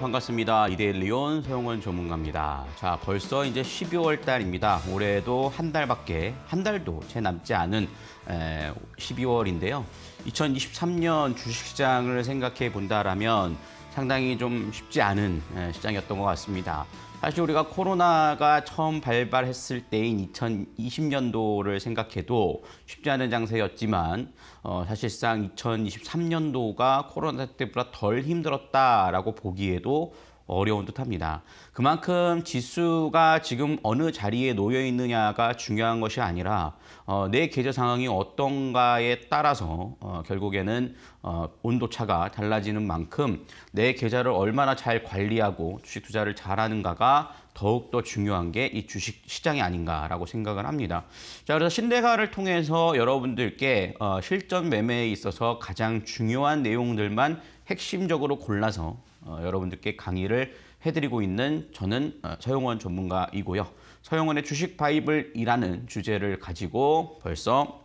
반갑습니다. 이데일리온 서영원 전문가입니다. 자, 벌써 이제 12월 달입니다. 올해도 한 달밖에, 한 달도 채 남지 않은 에, 12월인데요. 2023년 주식시장을 생각해 본다라면 상당히 좀 쉽지 않은 시장이었던 것 같습니다. 사실 우리가 코로나가 처음 발발했을 때인 2020년도를 생각해도 쉽지 않은 장세였지만 어, 사실상 2023년도가 코로나 때보다 덜 힘들었다라고 보기에도 어려운 듯합니다. 그만큼 지수가 지금 어느 자리에 놓여 있느냐가 중요한 것이 아니라 어, 내 계좌 상황이 어떤가에 따라서 어, 결국에는 어, 온도차가 달라지는 만큼 내 계좌를 얼마나 잘 관리하고 주식 투자를 잘하는가가 더욱더 중요한 게 이 주식 시장이 아닌가라고 생각을 합니다. 자, 그래서 신대가를 통해서 여러분들께 어, 실전 매매에 있어서 가장 중요한 내용들만 핵심적으로 골라서 어, 여러분들께 강의를 해드리고 있는 저는 어, 서영원 전문가이고요. 서영원의 주식 바이블이라는 주제를 가지고 벌써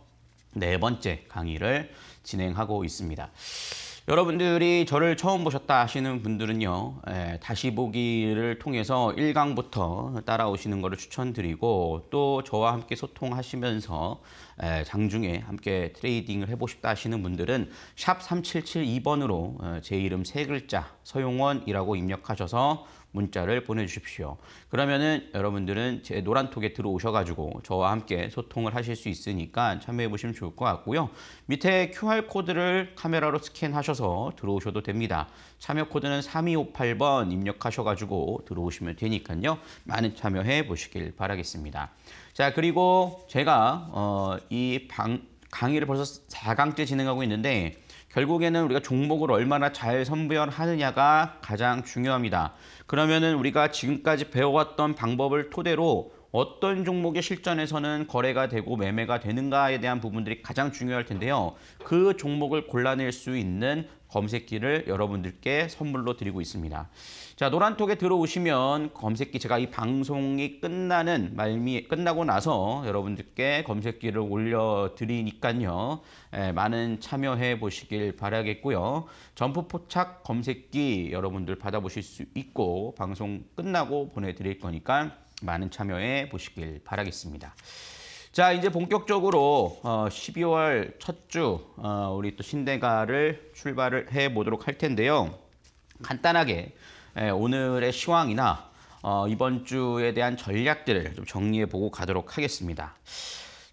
네 번째 강의를 진행하고 있습니다. 여러분들이 저를 처음 보셨다 하시는 분들은요 예, 다시 보기를 통해서 1강부터 따라오시는 것을 추천드리고 또 저와 함께 소통하시면서 장중에 함께 트레이딩을 해보고 싶다 하시는 분들은 샵 3772번으로 어, 제 이름 세 글자 서용원이라고 입력하셔서 문자를 보내주십시오. 그러면은 여러분들은 제 노란톡에 들어오셔가지고 저와 함께 소통을 하실 수 있으니까 참여해보시면 좋을 것 같고요. 밑에 QR코드를 카메라로 스캔하셔서 들어오셔도 됩니다. 참여 코드는 3258번 입력하셔가지고 들어오시면 되니까요. 많은 참여해 보시길 바라겠습니다. 자, 그리고 제가 어, 이 방, 강의를 벌써 4강째 진행하고 있는데 결국에는 우리가 종목을 얼마나 잘 선별하느냐가 가장 중요합니다. 그러면은 우리가 지금까지 배워왔던 방법을 토대로 어떤 종목의 실전에서는 거래가 되고 매매가 되는가에 대한 부분들이 가장 중요할 텐데요. 그 종목을 골라낼 수 있는 검색기를 여러분들께 선물로 드리고 있습니다. 자, 노란톡에 들어오시면 검색기 제가 이 방송이 끝나는 말미 끝나고 나서 여러분들께 검색기를 올려 드리니까요. 예, 많은 참여해 보시길 바라겠고요. 점프 포착 검색기 여러분들 받아보실 수 있고 방송 끝나고 보내 드릴 거니까 많은 참여해 보시길 바라겠습니다. 자, 이제 본격적으로 어, 12월 첫주 어, 우리 또 신대가를 출발을 해 보도록 할 텐데요. 간단하게 예, 오늘의 시황이나 어, 이번 주에 대한 전략들을 좀 정리해 보고 가도록 하겠습니다.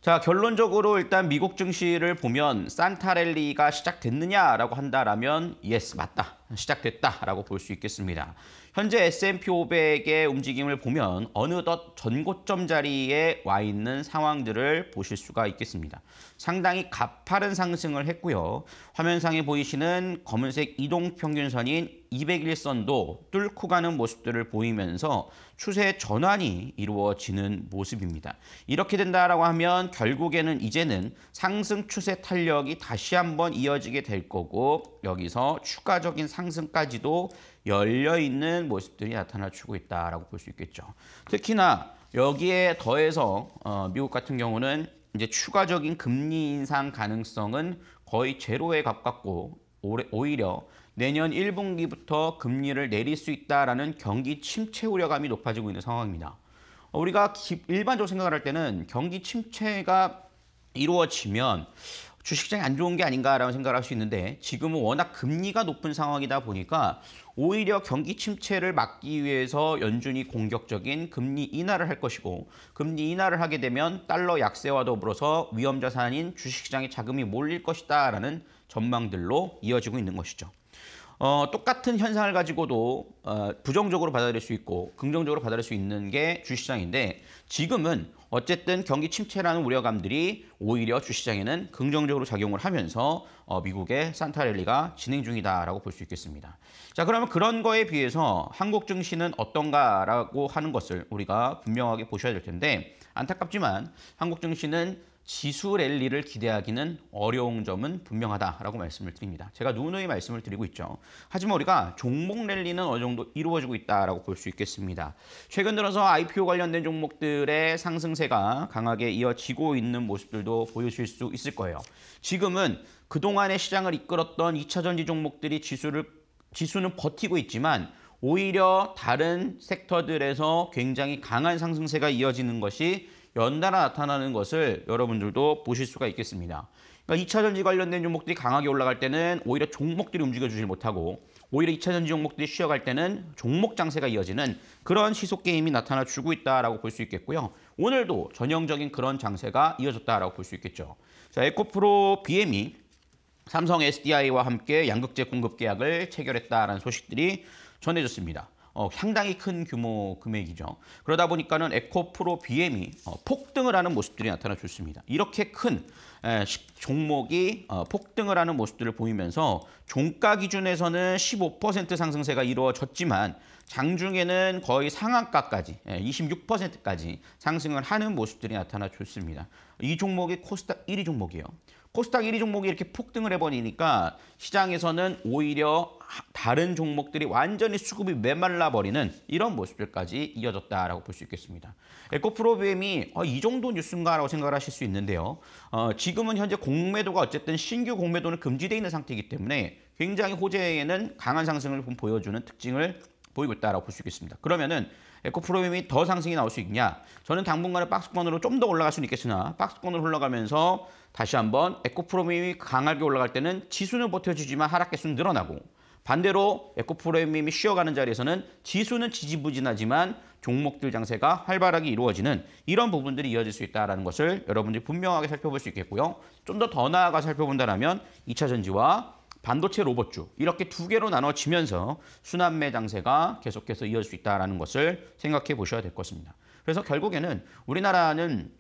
자, 결론적으로 일단 미국 증시를 보면 산타랠리가 시작됐느냐라고 한다라면 yes, 맞다. 시작됐다라고 볼 수 있겠습니다. 현재 S&P 500의 움직임을 보면 어느덧 전고점 자리에 와 있는 상황들을 보실 수가 있겠습니다. 상당히 가파른 상승을 했고요. 화면상에 보이시는 검은색 이동평균선인 201선도 뚫고 가는 모습들을 보이면서 추세 전환이 이루어지는 모습입니다. 이렇게 된다라 하면 결국에는 이제는 상승 추세 탄력이 다시 한번 이어지게 될 거고 여기서 추가적인 상승까지도 열려 있는 모습들이 나타나 주고 있다라고 볼 수 있겠죠. 특히나 여기에 더해서 어, 미국 같은 경우는 이제 추가적인 금리 인상 가능성은 거의 제로에 가깝고 오히려 내년 1분기부터 금리를 내릴 수있다라 경기 침체 우려감이 높아지고 있는 상황입니다. 우리가 일반적으로 생각할 때는 경기 침체가 이루어지면 주식시장이 안 좋은 게 아닌가라는 생각을 할 수 있는데 지금은 워낙 금리가 높은 상황이다 보니까 오히려 경기 침체를 막기 위해서 연준이 공격적인 금리 인하를 할 것이고 금리 인하를 하게 되면 달러 약세와 더불어서 위험 자산인 주식시장의 자금이 몰릴 것이다라는 전망들로 이어지고 있는 것이죠. 어, 똑같은 현상을 가지고도 어, 부정적으로 받아들일 수 있고 긍정적으로 받아들일 수 있는 게 주식시장인데 지금은 어쨌든 경기 침체라는 우려감들이 오히려 주시장에는 긍정적으로 작용을 하면서 어, 미국의 산타랠리가 진행 중이다라고 볼 수 있겠습니다. 자 그러면 그런 거에 비해서 한국 증시는 어떤가라고 하는 것을 우리가 분명하게 보셔야 될 텐데 안타깝지만 한국 증시는 지수 랠리를 기대하기는 어려운 점은 분명하다라고 말씀을 드립니다. 제가 누누이 말씀을 드리고 있죠. 하지만 우리가 종목 랠리는 어느 정도 이루어지고 있다라고 볼 수 있겠습니다. 최근 들어서 IPO 관련된 종목들의 상승세가 강하게 이어지고 있는 모습들도 보여질 수 있을 거예요. 지금은 그동안의 시장을 이끌었던 2차 전지 종목들이 지수를 지수는 버티고 있지만 오히려 다른 섹터들에서 굉장히 강한 상승세가 이어지는 것이 연달아 나타나는 것을 여러분들도 보실 수가 있겠습니다. 그러니까 2차 전지 관련된 종목들이 강하게 올라갈 때는 오히려 종목들이 움직여주질 못하고 오히려 2차 전지 종목들이 쉬어갈 때는 종목 장세가 이어지는 그런 시속 게임이 나타나 주고 있다고볼 수 있겠고요. 오늘도 전형적인 그런 장세가 이어졌다고볼 수 있겠죠. 자, 에코프로 BM이 삼성 SDI와 함께 양극재 공급 계약을 체결했다는 소식들이 전해졌습니다. 어, 상당히 큰 규모 금액이죠. 그러다 보니까는 에코프로 BM이 어, 폭등을 하는 모습들이 나타나 좋습니다. 이렇게 큰 에, 종목이 어, 폭등을 하는 모습들을 보이면서 종가 기준에서는 15% 상승세가 이루어졌지만 장중에는 거의 상한가까지 26%까지 예, 상승을 하는 모습들이 나타나 좋습니다. 이 종목이 코스닥 1위 종목이에요. 코스닥 1위 종목이 이렇게 폭등을 해버리니까 시장에서는 오히려 다른 종목들이 완전히 수급이 메말라 버리는 이런 모습들까지 이어졌다라고 볼 수 있겠습니다. 에코프로비엠이 어, 이 정도 뉴스인가라고 생각을 하실 수 있는데요. 어, 지금은 현재 공매도가 어쨌든 신규 공매도는 금지되어 있는 상태이기 때문에 굉장히 호재에는 강한 상승을 보여주는 특징을 보이고 있다라고 볼 수 있겠습니다. 그러면은 에코 프로미엄이 더 상승이 나올 수 있냐? 저는 당분간은 박스권으로 좀 더 올라갈 수는 있겠으나 박스권으로 흘러가면서 다시 한번 에코 프로미엄이 강하게 올라갈 때는 지수는 버텨주지만 하락 개수는 늘어나고 반대로 에코 프로미엄이 쉬어가는 자리에서는 지수는 지지부진하지만 종목들 장세가 활발하게 이루어지는 이런 부분들이 이어질 수 있다는 것을 여러분들이 분명하게 살펴볼 수 있겠고요. 좀 더 더 나아가 살펴본다면 2차 전지와 반도체 로봇주 이렇게 두 개로 나눠지면서 순환매 장세가 계속해서 이어질 수 있다는 것을 생각해 보셔야 될 것입니다. 그래서 결국에는 우리나라는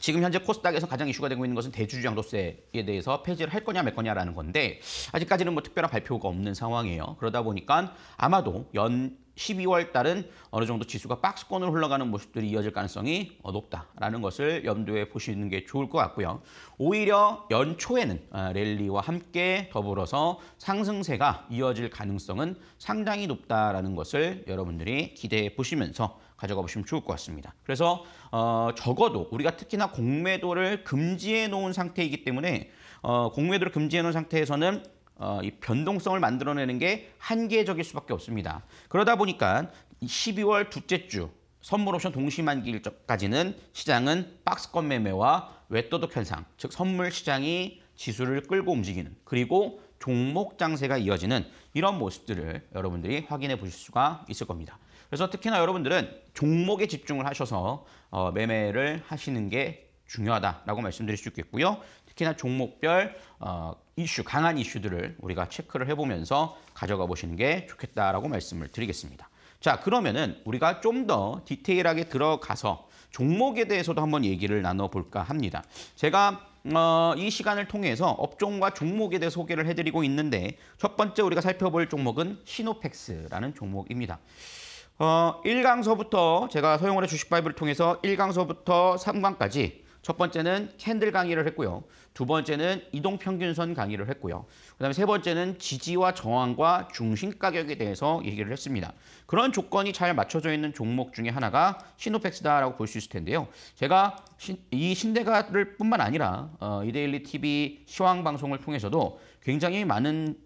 지금 현재 코스닥에서 가장 이슈가 되고 있는 것은 대주주양도세에 대해서 폐지를 할 거냐 말 거냐라는 건데 아직까지는 뭐 특별한 발표가 없는 상황이에요. 그러다 보니까 아마도 연 12월 달은 어느 정도 지수가 박스권으로 흘러가는 모습들이 이어질 가능성이 높다라는 것을 염두에 보시는 게 좋을 것 같고요. 오히려 연초에는 아, 랠리와 함께 더불어서 상승세가 이어질 가능성은 상당히 높다라는 것을 여러분들이 기대해 보시면서 가져가 보시면 좋을 것 같습니다. 그래서 어, 적어도 우리가 특히나 공매도를 금지해 놓은 상태이기 때문에 어, 공매도를 금지해 놓은 상태에서는 어, 이 변동성을 만들어내는 게 한계적일 수밖에 없습니다. 그러다 보니까 12월 둘째 주 선물 옵션 동시 만기일까지는 시장은 박스권 매매와 외도독 현상, 즉 선물 시장이 지수를 끌고 움직이는 그리고 종목 장세가 이어지는 이런 모습들을 여러분들이 확인해 보실 수가 있을 겁니다. 그래서 특히나 여러분들은 종목에 집중을 하셔서 어, 매매를 하시는 게 중요하다라고 말씀드릴 수 있겠고요. 특히나 종목별 어, 이슈, 강한 이슈들을 우리가 체크를 해보면서 가져가 보시는 게 좋겠다라고 말씀을 드리겠습니다. 자, 그러면은 우리가 좀 더 디테일하게 들어가서 종목에 대해서도 한번 얘기를 나눠볼까 합니다. 제가 어, 이 시간을 통해서 업종과 종목에 대해 소개를 해드리고 있는데 첫 번째 우리가 살펴볼 종목은 시노펙스라는 종목입니다. 어, 1강서부터 제가 서용원의 주식바이브를 통해서 1강서부터 3강까지 첫 번째는 캔들 강의를 했고요. 두 번째는 이동 평균선 강의를 했고요. 그다음에 세 번째는 지지와 저항과 중심 가격에 대해서 얘기를 했습니다. 그런 조건이 잘 맞춰져 있는 종목 중에 하나가 시노펙스다라고 볼 수 있을 텐데요. 제가 이 신대가를 뿐만 아니라 어, 이데일리 TV 시황 방송을 통해서도 굉장히 많은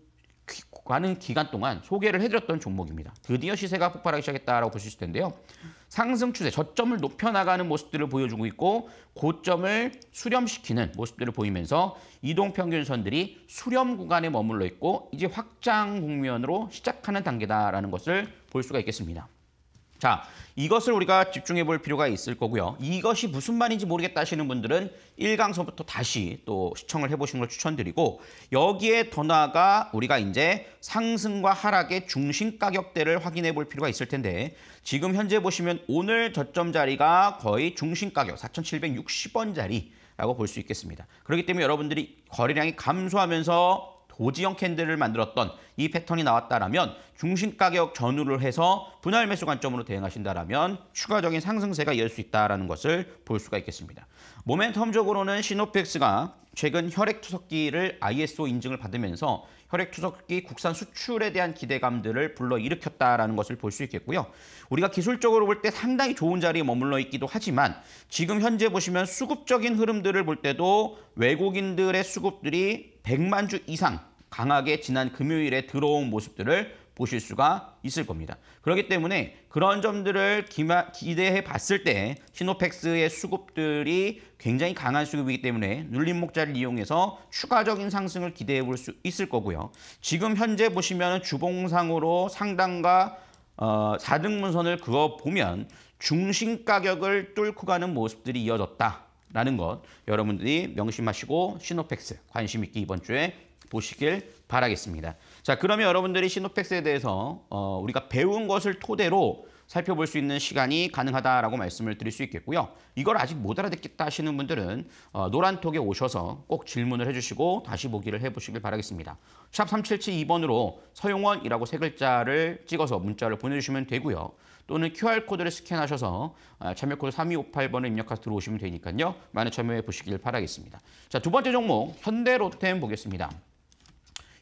많은 기간 동안 소개를 해드렸던 종목입니다. 드디어 시세가 폭발하기 시작했다라고 볼 수 있을 텐데요. 상승 추세, 저점을 높여나가는 모습들을 보여주고 있고 고점을 수렴시키는 모습들을 보이면서 이동평균선들이 수렴 구간에 머물러 있고 이제 확장 국면으로 시작하는 단계다라는 것을 볼 수가 있겠습니다. 자, 이것을 우리가 집중해 볼 필요가 있을 거고요. 이것이 무슨 말인지 모르겠다 하시는 분들은 1강서부터 다시 또 시청을 해보시는 걸 추천드리고 여기에 더 나아가 우리가 이제 상승과 하락의 중심 가격대를 확인해 볼 필요가 있을 텐데 지금 현재 보시면 오늘 저점 자리가 거의 중심 가격 4,760원 자리라고 볼 수 있겠습니다. 그렇기 때문에 여러분들이 거래량이 감소하면서 고지형 캔들을 만들었던 이 패턴이 나왔다라면 중심 가격 전후를 해서 분할 매수 관점으로 대응하신다라면 추가적인 상승세가 이을 수 있다라는 것을 볼 수가 있겠습니다. 모멘텀적으로는 시노펙스가 최근 혈액투석기를 ISO 인증을 받으면서 혈액투석기 국산 수출에 대한 기대감들을 불러일으켰다라는 것을 볼 수 있겠고요. 우리가 기술적으로 볼 때 상당히 좋은 자리에 머물러 있기도 하지만 지금 현재 보시면 수급적인 흐름들을 볼 때도 외국인들의 수급들이 100만 주 이상 강하게 지난 금요일에 들어온 모습들을 보실 수가 있을 겁니다. 그렇기 때문에 그런 점들을 기마, 기대해 봤을 때시노팩스의 수급들이 굉장히 강한 수급이기 때문에 눌림목자를 이용해서 추가적인 상승을 기대해 볼 수 있을 거고요. 지금 현재 보시면 주봉상으로 상단과 어, 4등문선을 그어 보면 중심 가격을 뚫고 가는 모습들이 이어졌다. 라는 것 여러분들이 명심하시고 시노팩스 관심 있게 이번 주에 보시길 바라겠습니다. 자 그러면 여러분들이 시노팩스에 대해서 어, 우리가 배운 것을 토대로 살펴볼 수 있는 시간이 가능하다라고 말씀을 드릴 수 있겠고요. 이걸 아직 못 알아듣겠다 하시는 분들은 어, 노란톡에 오셔서 꼭 질문을 해주시고 다시 보기를 해보시길 바라겠습니다. 샵 3772번으로 서용원이라고 세 글자를 찍어서 문자를 보내주시면 되고요. 또는 QR코드를 스캔하셔서 어, 참여코드 3258번을 입력해서 들어오시면 되니까요. 많은 참여해 보시길 바라겠습니다. 자, 두 번째 종목 현대로템 보겠습니다.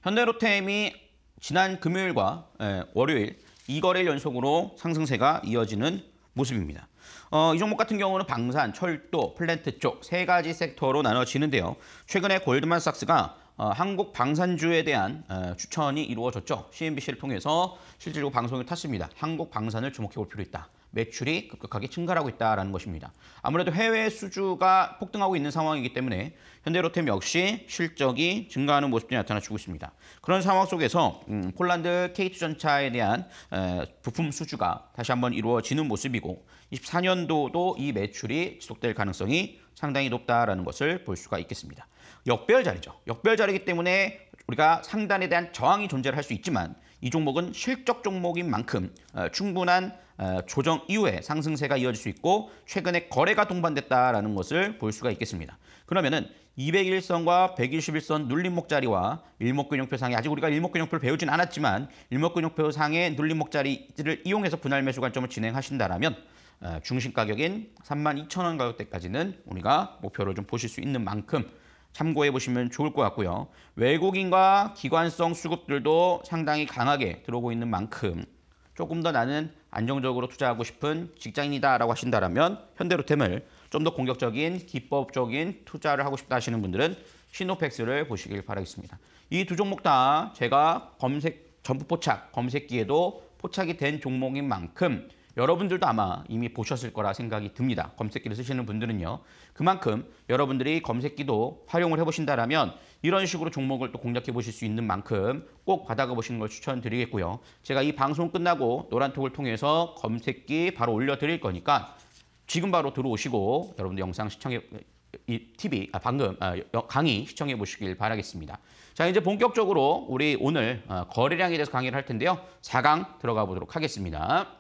현대로템이 지난 금요일과 예, 월요일 2거래일 연속으로 상승세가 이어지는 모습입니다. 어, 이 종목 같은 경우는 방산, 철도, 플랜트 쪽 세 가지 섹터로 나눠지는데요. 최근에 골드만삭스가 어, 한국 방산주에 대한 어, 추천이 이루어졌죠. CNBC를 통해서 실질적으로 방송을 탔습니다. 한국 방산을 주목해 볼 필요 있다. 매출이 급격하게 증가하고 있다는 것입니다. 아무래도 해외 수주가 폭등하고 있는 상황이기 때문에 현대로템 역시 실적이 증가하는 모습들이 나타나주고 있습니다. 그런 상황 속에서 음, 폴란드 K2전차에 대한 부품 수주가 다시 한번 이루어지는 모습이고 24년도도 이 매출이 지속될 가능성이 상당히 높다라는 것을 볼 수가 있겠습니다. 역별 자리죠. 역별 자리이기 때문에 우리가 상단에 대한 저항이 존재를 할 수 있지만 이 종목은 실적 종목인 만큼 어, 충분한 어, 조정 이후에 상승세가 이어질 수 있고 최근에 거래가 동반됐다라는 것을 볼 수가 있겠습니다. 그러면은 201선과 121선 눌림목 자리와 일목균형표상에 아직 우리가 일목균형표를 배우진 않았지만 일목균형표상의 눌림목 자리를 이용해서 분할 매수 관점을 진행하신다라면 어, 중심 가격인 32,000원 가격대까지는 우리가 목표를 좀 보실 수 있는 만큼 참고해 보시면 좋을 것 같고요. 외국인과 기관성 수급들도 상당히 강하게 들어오고 있는 만큼 조금 더 나는 안정적으로 투자하고 싶은 직장인이다라고 하신다면 현대로템을 좀 더 공격적인 기법적인 투자를 하고 싶다 하시는 분들은 신호팩스를 보시길 바라겠습니다. 이 두 종목 다 제가 검색 전부 포착 검색기에도 포착이 된 종목인 만큼 여러분들도 아마 이미 보셨을 거라 생각이 듭니다. 검색기를 쓰시는 분들은요. 그만큼 여러분들이 검색기도 활용을 해보신다면 이런 식으로 종목을 또 공략해 보실 수 있는 만큼 꼭 받아가 보시는 걸 추천드리겠고요. 제가 이 방송 끝나고 노란톡을 통해서 검색기 바로 올려드릴 거니까 지금 바로 들어오시고 여러분들 영상 시청해 이 TV 아, 방금 아, 강의 시청해 보시길 바라겠습니다. 자 이제 본격적으로 우리 오늘 어, 거래량에 대해서 강의를 할 텐데요. 4강 들어가 보도록 하겠습니다.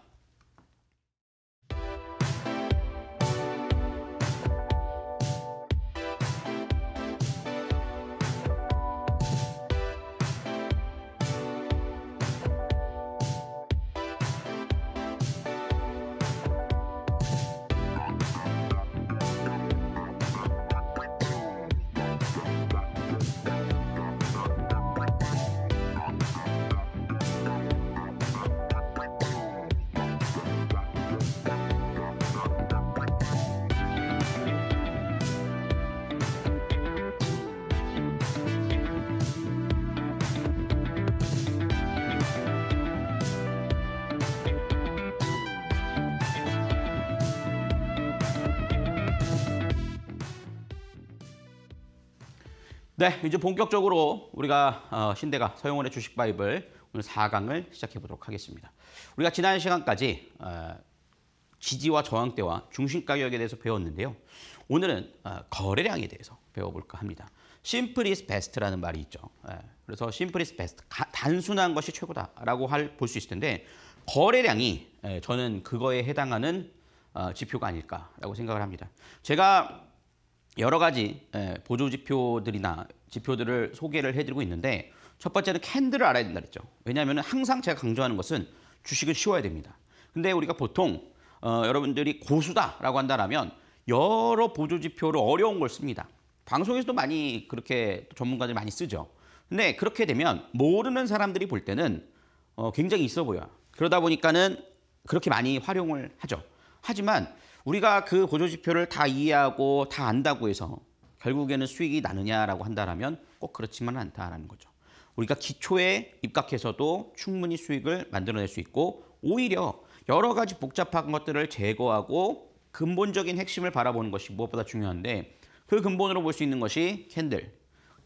네, 이제 본격적으로 우리가 어, 신대가 서영원의 주식 바이블 오늘 4강을 시작해 보도록 하겠습니다. 우리가 지난 시간까지 어, 지지와 저항대와 중심 가격에 대해서 배웠는데요. 오늘은 어, 거래량에 대해서 배워볼까 합니다. 심플 이스 베스트라는 말이 있죠. 예, 그래서 심플 이스 베스트, 단순한 것이 최고다라고 볼 수 있을 텐데 거래량이 예, 저는 그거에 해당하는 지표가 아닐까라고 생각을 합니다. 제가 여러 가지 예, 보조 지표들이나 지표들을 소개를 해드리고 있는데 첫 번째는 캔들을 알아야 된다 그랬죠. 왜냐하면 항상 제가 강조하는 것은 주식은 쉬워야 됩니다. 근데 우리가 보통 어, 여러분들이 고수다라고 한다면 여러 보조 지표로 어려운 걸 씁니다. 방송에서도 많이 그렇게 전문가들이 많이 쓰죠. 근데 그렇게 되면 모르는 사람들이 볼 때는 어, 굉장히 있어 보여요. 그러다 보니까는 그렇게 많이 활용을 하죠. 하지만 우리가 그 보조 지표를 다 이해하고 다 안다고 해서 결국에는 수익이 나느냐라고 한다면꼭 그렇지만은 않다라는 거죠. 우리가 기초에 입각해서도 충분히 수익을 만들어낼 수 있고 오히려 여러 가지 복잡한 것들을 제거하고 근본적인 핵심을 바라보는 것이 무엇보다 중요한데 그 근본으로 볼 수 있는 것이 캔들,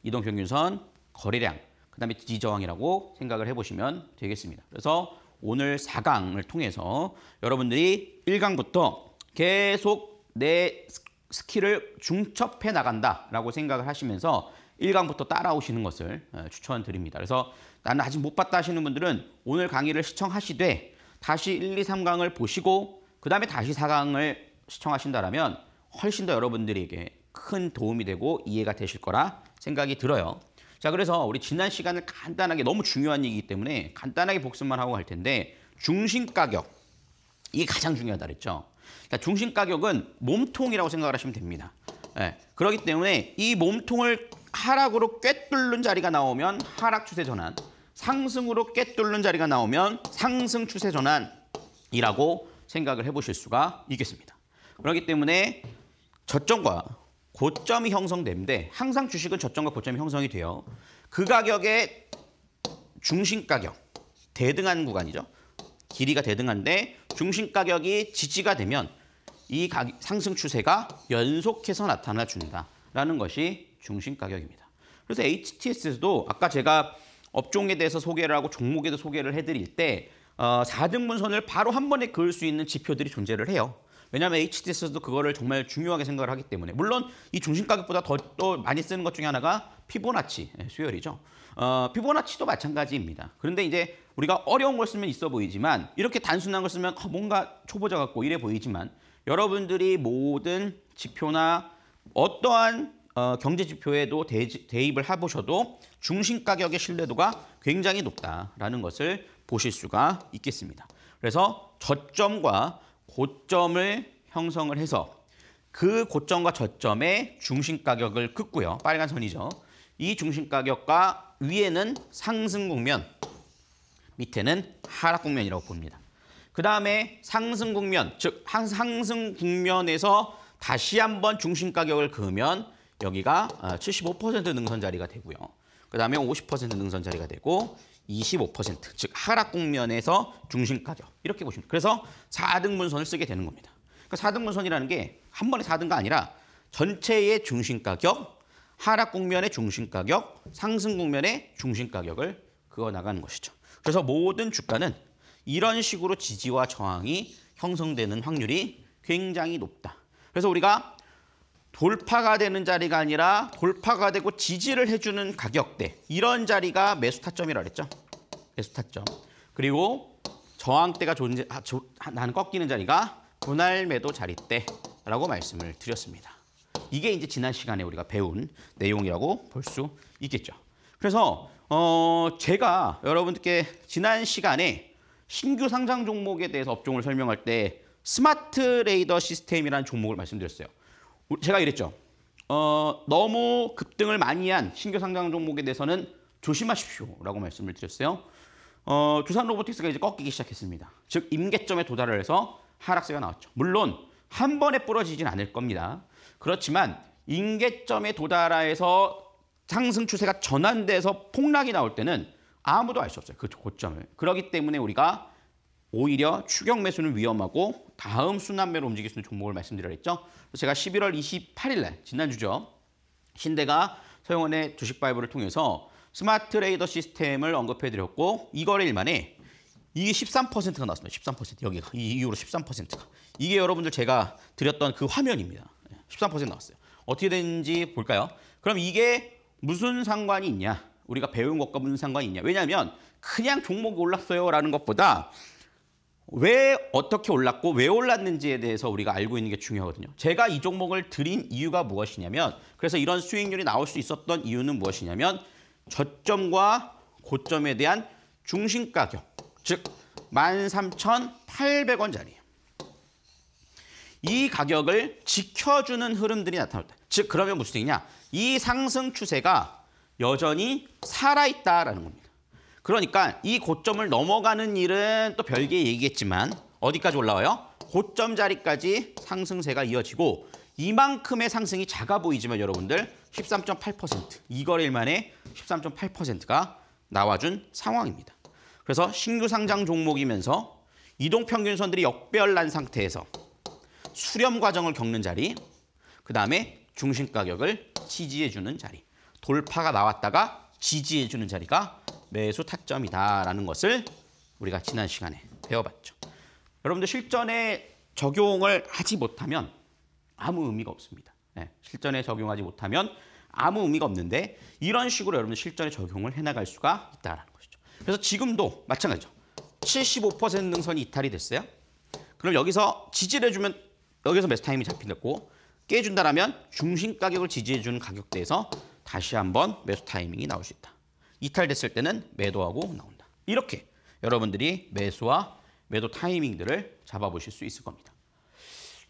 이동 평균선, 거래량, 그다음에 지지 저항이라고 생각을 해보시면 되겠습니다. 그래서 오늘 4강을 통해서 여러분들이 1강부터 계속 내 스킬을 중첩해 나간다라고 생각을 하시면서 1강부터 따라오시는 것을 어, 추천드립니다. 그래서 나는 아직 못 봤다 하시는 분들은 오늘 강의를 시청하시되 다시 1, 2, 3강을 보시고 그 다음에 다시 4강을 시청하신다면 훨씬 더 여러분들에게 큰 도움이 되고 이해가 되실 거라 생각이 들어요. 자 그래서 우리 지난 시간을 간단하게 너무 중요한 얘기이기 때문에 간단하게 복습만 하고 갈 텐데 중심 가격 이게 가장 중요하다 그랬죠. 그러니까 중심 가격은 몸통이라고 생각 하시면 됩니다. 예. 그렇기 때문에 이 몸통을 하락으로 꿰뚫는 자리가 나오면 하락 추세 전환, 상승으로 꿰뚫는 자리가 나오면 상승 추세 전환이라고 생각을 해보실 수가 있겠습니다. 그렇기 때문에 저점과 고점이 형성되데 항상 주식은 저점과 고점이 형성이 돼요. 그 가격의 중심 가격, 대등한 구간이죠. 길이가 대등한데 중심 가격이 지지가 되면 이 상승 추세가 연속해서 나타나 준다라는 것이 중심 가격입니다. 그래서 HTS에서도 아까 제가 업종에 대해서 소개를 하고 종목에도 소개를 해드릴 때 4등분선을 어, 바로 한 번에 그을 수 있는 지표들이 존재를 해요. 왜냐하면 HTS에서도 그거를 정말 중요하게 생각을 하기 때문에 물론 이 중심 가격보다 더, 더 많이 쓰는 것 중에 하나가 피보나치 예, 수열이죠. 어, 피보나치도 마찬가지입니다. 그런데 이제 우리가 어려운 걸 쓰면 있어 보이지만 이렇게 단순한 걸 쓰면 어, 뭔가 초보자 같고 이래 보이지만 여러분들이 모든 지표나 어떠한 어, 경제 지표에도 대입을 해보셔도 중심 가격의 신뢰도가 굉장히 높다라는 것을 보실 수가 있겠습니다. 그래서 저점과 고점을 형성을 해서 그 고점과 저점의 중심 가격을 긋고요. 빨간 선이죠. 이 중심 가격과 위에는 상승 국면, 밑에는 하락 국면이라고 봅니다. 그 다음에 상승 국면, 즉 상승 국면에서 다시 한번 중심 가격을 그으면 여기가 75% 아, 능선 자리가 되고요. 그 다음에 50% 능선 자리가 되고 25%즉 하락 국면에서 중심 가격 이렇게 보시면 그래서 4등분선을 쓰게 되는 겁니다. 그러니까 4등분선이라는 게 한 번에 4등가 아니라 전체의 중심 가격 하락 국면의 중심 가격, 상승 국면의 중심 가격을 그어 나가는 것이죠. 그래서 모든 주가는 이런 식으로 지지와 저항이 형성되는 확률이 굉장히 높다. 그래서 우리가 돌파가 되는 자리가 아니라 돌파가 되고 지지를 해주는 가격대 이런 자리가 매수 타점이라 그랬죠. 매수 타점. 그리고 저항대가 존재 아, 나는 꺾이는 자리가 분할 매도 자리대라고 말씀을 드렸습니다. 이게 이제 지난 시간에 우리가 배운 내용이라고 볼 수 있겠죠. 그래서 어 제가 여러분들께 지난 시간에 신규 상장 종목에 대해서 업종을 설명할 때 스마트 레이더 시스템이라는 종목을 말씀드렸어요. 제가 이랬죠. 어 너무 급등을 많이 한 신규 상장 종목에 대해서는 조심하십시오라고 말씀을 드렸어요. 어, 두산 로보틱스가 이제 꺾이기 시작했습니다. 즉 임계점에 도달을 해서 하락세가 나왔죠. 물론 한 번에 부러지진 않을 겁니다. 그렇지만 인계점에 도달해서 상승 추세가 전환돼서 폭락이 나올 때는 아무도 알 수 없어요. 그 고점을. 그러기 때문에 우리가 오히려 추격 매수는 위험하고 다음 순환매로 움직일 수 있는 종목을 말씀드렸죠. 제가 11월 28일 날 지난주죠. 신대가 서영원의 주식 바이브를 통해서 스마트 레이더 시스템을 언급해드렸고 이거래일 만에 이게 13%가 나왔습니다. 13% 여기가 이 이후로 13%가 이게 여러분들 제가 드렸던 그 화면입니다. 13% 나왔어요. 어떻게 되는지 볼까요? 그럼 이게 무슨 상관이 있냐? 우리가 배운 것과 무슨 상관이 있냐? 왜냐하면 그냥 종목이 올랐어요라는 것보다 왜 어떻게 올랐고 왜 올랐는지에 대해서 우리가 알고 있는 게 중요하거든요. 제가 이 종목을 드린 이유가 무엇이냐면 그래서 이런 수익률이 나올 수 있었던 이유는 무엇이냐면 저점과 고점에 대한 중심 가격 즉 13,800원짜리 이 가격을 지켜주는 흐름들이 나타났다. 즉 그러면 무슨 얘기냐? 이 상승 추세가 여전히 살아있다라는 겁니다. 그러니까 이 고점을 넘어가는 일은 또 별개의 얘기겠지만 어디까지 올라와요? 고점 자리까지 상승세가 이어지고 이만큼의 상승이 작아 보이지만 여러분들 13.8%이거래일 만에 13.8%가 나와준 상황입니다. 그래서 신규 상장 종목이면서 이동평균선들이 역별난 상태에서 수렴 과정을 겪는 자리, 그 다음에 중심 가격을 지지해주는 자리, 돌파가 나왔다가 지지해주는 자리가 매수 타점이다라는 것을 우리가 지난 시간에 배워봤죠. 여러분들 실전에 적용을 하지 못하면 아무 의미가 없습니다. 네, 실전에 적용하지 못하면 아무 의미가 없는데 이런 식으로 여러분들 실전에 적용을 해나갈 수가 있다는 것이죠. 그래서 지금도 마찬가지죠. 75% 능선이 이탈이 됐어요. 그럼 여기서 지지를 해주면 여기서 매수 타임이 잡힌다고 깨준다라면 중심 가격을 지지해주는 가격대에서 다시 한번 매수 타이밍이 나올 수 있다. 이탈됐을 때는 매도하고 나온다. 이렇게 여러분들이 매수와 매도 타이밍들을 잡아보실 수 있을 겁니다.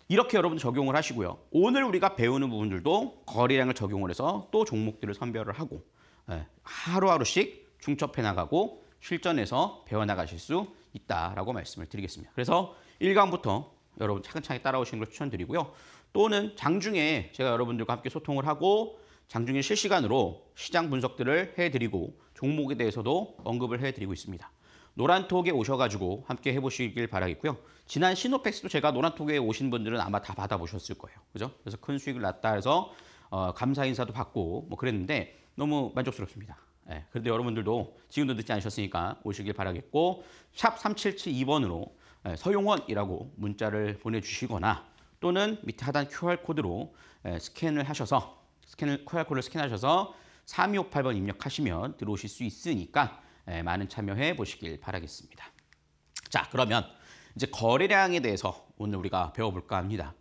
이렇게 여러분 적용을 하시고요. 오늘 우리가 배우는 부분들도 거래량을 적용을 해서 또 종목들을 선별을 하고 예, 하루하루씩 중첩해 나가고 실전에서 배워나가실 수 있다라고 말씀을 드리겠습니다. 그래서 1강부터 여러분 차근차근 따라오시는 걸 추천드리고요. 또는 장중에 제가 여러분들과 함께 소통을 하고 장중에 실시간으로 시장 분석들을 해드리고 종목에 대해서도 언급을 해드리고 있습니다. 노란톡에 오셔가지고 함께 해보시길 바라겠고요. 지난 시노팩스도 제가 노란톡에 오신 분들은 아마 다 받아보셨을 거예요. 그죠? 그래서 큰 수익을 났다 해서 어, 감사 인사도 받고 뭐 그랬는데 너무 만족스럽습니다. 예, 그런데 여러분들도 지금도 늦지 않으셨으니까 오시길 바라겠고 샵 3772번으로 예, 서용원이라고 문자를 보내주시거나 또는 밑에 하단 QR코드로 예, 스캔을 하셔서 스캔을, QR코드를 스캔하셔서 3258번 입력하시면 들어오실 수 있으니까 예, 많은 참여해 보시길 바라겠습니다. 자, 그러면 이제 거래량에 대해서 오늘 우리가 배워볼까 합니다.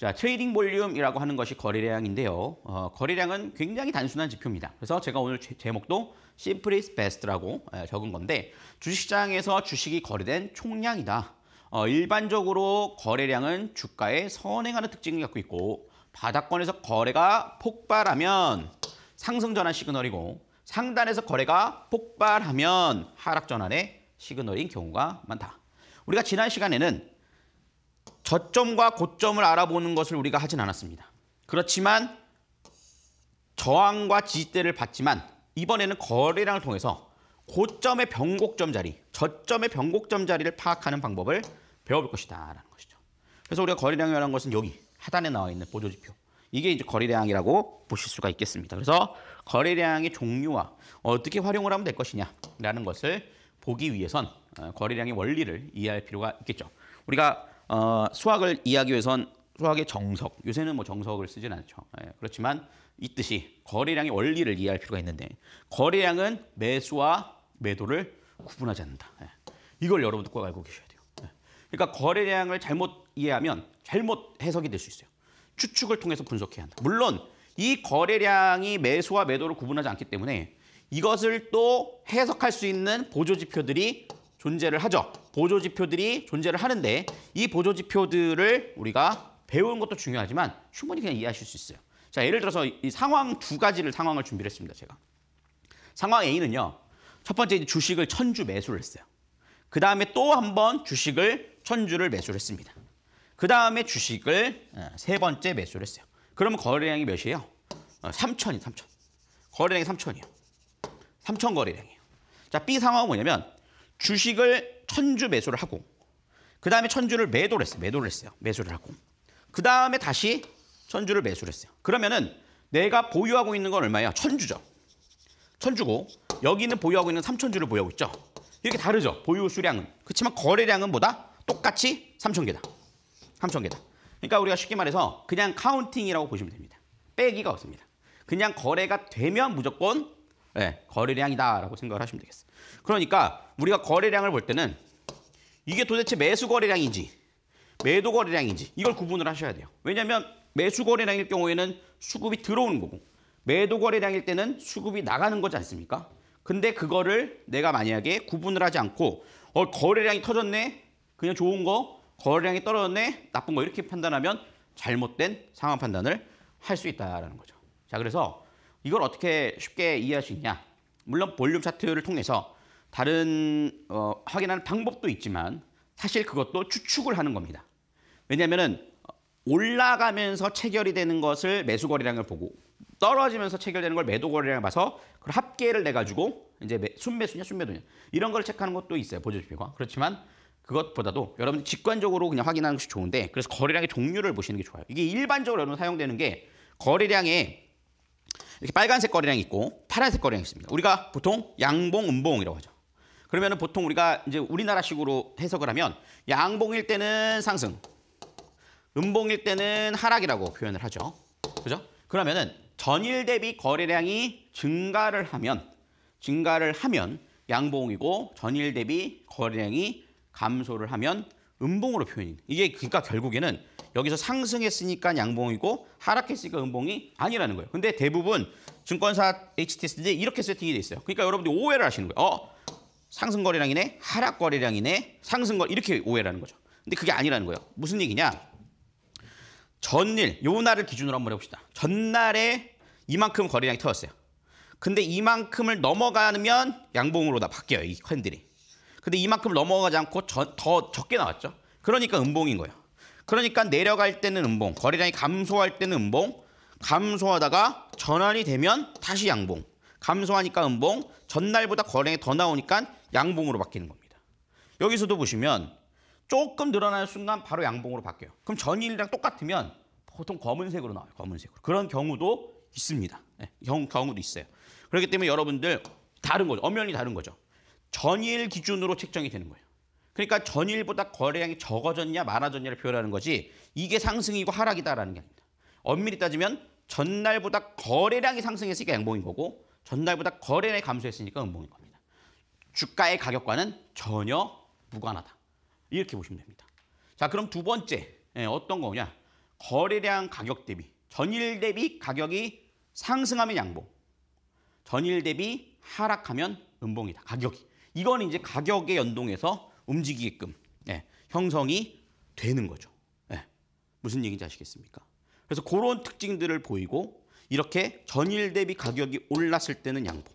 자, 트레이딩 볼륨이라고 하는 것이 거래량인데요. 어, 거래량은 굉장히 단순한 지표입니다. 그래서 제가 오늘 제목도 심플 이스 베스트라고 적은 건데 주식시장에서 주식이 거래된 총량이다. 어, 일반적으로 거래량은 주가에 선행하는 특징을 갖고 있고 바닥권에서 거래가 폭발하면 상승 전환 시그널이고 상단에서 거래가 폭발하면 하락 전환의 시그널인 경우가 많다. 우리가 지난 시간에는 저점과 고점을 알아보는 것을 우리가 하진 않았습니다. 그렇지만 저항과 지지대를 봤지만 이번에는 거래량을 통해서 고점의 변곡점 자리, 저점의 변곡점 자리를 파악하는 방법을 배워볼 것이다라는 것이죠. 그래서 우리가 거래량이라는 것은 여기 하단에 나와 있는 보조지표. 이게 이제 거래량이라고 보실 수가 있겠습니다. 그래서 거래량의 종류와 어떻게 활용을 하면 될 것이냐라는 것을 보기 위해선 어, 거래량의 원리를 이해할 필요가 있겠죠. 우리가 어, 수학을 이해하기 위해선 수학의 정석, 요새는 뭐 정석을 쓰진 않죠. 예, 그렇지만 이 뜻이 거래량의 원리를 이해할 필요가 있는데 거래량은 매수와 매도를 구분하지 않는다. 예, 이걸 여러분들 꼭 알고 계셔야 돼요. 예, 그러니까 거래량을 잘못 이해하면 잘못 해석이 될 수 있어요. 추측을 통해서 분석해야 한다. 물론 이 거래량이 매수와 매도를 구분하지 않기 때문에 이것을 또 해석할 수 있는 보조지표들이 존재를 하죠. 보조지표들이 존재를 하는데 이 보조지표들을 우리가 배우는 것도 중요하지만 충분히 그냥 이해하실 수 있어요. 자, 예를 들어서 이 상황 두 가지를 상황을 준비를 했습니다. 제가. 상황 A는요. 첫 번째 주식을 천주 매수를 했어요. 그 다음에 또 한 번 주식을 천주를 매수를 했습니다. 그 다음에 주식을 어, 세 번째 매수를 했어요. 그러면 거래량이 몇이에요? 3천이 어, 3천. 거래량이 3천이요. 에 3천 거래량이에요. 자, B 상황은 뭐냐면 주식을 천주 매수를 하고 그 다음에 천주를 매도를 했어요. 매도를 했어요. 매수를 하고 그 다음에 다시 천주를 매수를 했어요. 그러면은 내가 보유하고 있는 건 얼마예요? 천주죠. 천주고 여기는 보유하고 있는 삼천주를 보유하고 있죠. 이렇게 다르죠. 보유 수량은. 그렇지만 거래량은 뭐다? 똑같이 삼천 개다. 삼천 개다. 그러니까 우리가 쉽게 말해서 그냥 카운팅이라고 보시면 됩니다. 빼기가 없습니다. 그냥 거래가 되면 무조건 네, 거래량이다라고 생각을 하시면 되겠어요. 그러니까 우리가 거래량을 볼 때는 이게 도대체 매수 거래량인지 매도 거래량인지 이걸 구분을 하셔야 돼요. 왜냐하면 매수 거래량일 경우에는 수급이 들어오는 거고 매도 거래량일 때는 수급이 나가는 거지 않습니까? 근데 그거를 내가 만약에 구분을 하지 않고 어 거래량이 터졌네 그냥 좋은 거 거래량이 떨어졌네 나쁜 거 이렇게 판단하면 잘못된 상황 판단을 할 수 있다라는 거죠. 자 그래서 이걸 어떻게 쉽게 이해할 수 있냐? 물론 볼륨 차트를 통해서 다른 어, 확인하는 방법도 있지만 사실 그것도 추측을 하는 겁니다. 왜냐하면 올라가면서 체결이 되는 것을 매수거래량을 보고 떨어지면서 체결되는 걸 매도거래량을 봐서 그 합계를 내가지고 이제 순매수냐 순매도냐 이런 걸 체크하는 것도 있어요 보조지표가 그렇지만 그것보다도 여러분 직관적으로 그냥 확인하는 것이 좋은데 그래서 거래량의 종류를 보시는 게 좋아요 이게 일반적으로 여러분 사용되는 게 거래량에 이렇게 빨간색 거래량이 있고 파란색 거래량이 있습니다 우리가 보통 양봉 음봉이라고 하죠 그러면 보통 우리가 이제 우리나라식으로 해석을 하면 양봉일 때는 상승, 음봉일 때는 하락이라고 표현을 하죠. 그죠? 그러면은 전일 대비 거래량이 증가를 하면 증가를 하면 양봉이고 전일 대비 거래량이 감소를 하면 음봉으로 표현이 이게 그러니까 결국에는 여기서 상승했으니까 양봉이고 하락했으니까 음봉이 아니라는 거예요. 근데 대부분 증권사 h t s 이제 이렇게 세팅이 돼 있어요. 그러니까 여러분들이 오해를 하시는 거예요. 어, 상승 거래량이네, 하락 거래량이네, 상승 거 이렇게 오해라는 거죠. 근데 그게 아니라는 거예요. 무슨 얘기냐? 전일 요 날을 기준으로 한번 해봅시다. 전날에 이만큼 거래량이 터졌어요. 근데 이만큼을 넘어가면 양봉으로 다 바뀌어요 이 캔들이. 근데 이만큼 넘어가지 않고 저, 더 적게 나왔죠. 그러니까 음봉인 거예요. 그러니까 내려갈 때는 음봉, 거래량이 감소할 때는 음봉, 감소하다가 전환이 되면 다시 양봉. 감소하니까 음봉, 전날보다 거래량이 더 나오니까 양봉으로 바뀌는 겁니다. 여기서도 보시면 조금 늘어나는 순간 바로 양봉으로 바뀌어요. 그럼 전일이랑 똑같으면 보통 검은색으로 나와요. 검은색으로. 그런 경우도 있습니다. 네, 경, 경우도 있어요. 그렇기 때문에 여러분들 다른 거죠. 엄연히 다른 거죠. 전일 기준으로 책정이 되는 거예요. 그러니까 전일보다 거래량이 적어졌냐 많아졌냐를 표현하는 거지 이게 상승이고 하락이다라는 게 아닙니다. 엄밀히 따지면 전날보다 거래량이 상승했으니까 양봉인 거고 전날보다 거래량이 감소했으니까 음봉인 거예요. 주가의 가격과는 전혀 무관하다. 이렇게 보시면 됩니다. 자, 그럼 두 번째 예, 어떤 거냐? 거래량 가격 대비, 전일 대비 가격이 상승하면 양봉, 전일 대비 하락하면 음봉이다. 가격이. 이건 이제 가격에 연동해서 움직이게끔 예, 형성이 되는 거죠. 예, 무슨 얘기인지 아시겠습니까? 그래서 그런 특징들을 보이고 이렇게 전일 대비 가격이 올랐을 때는 양봉.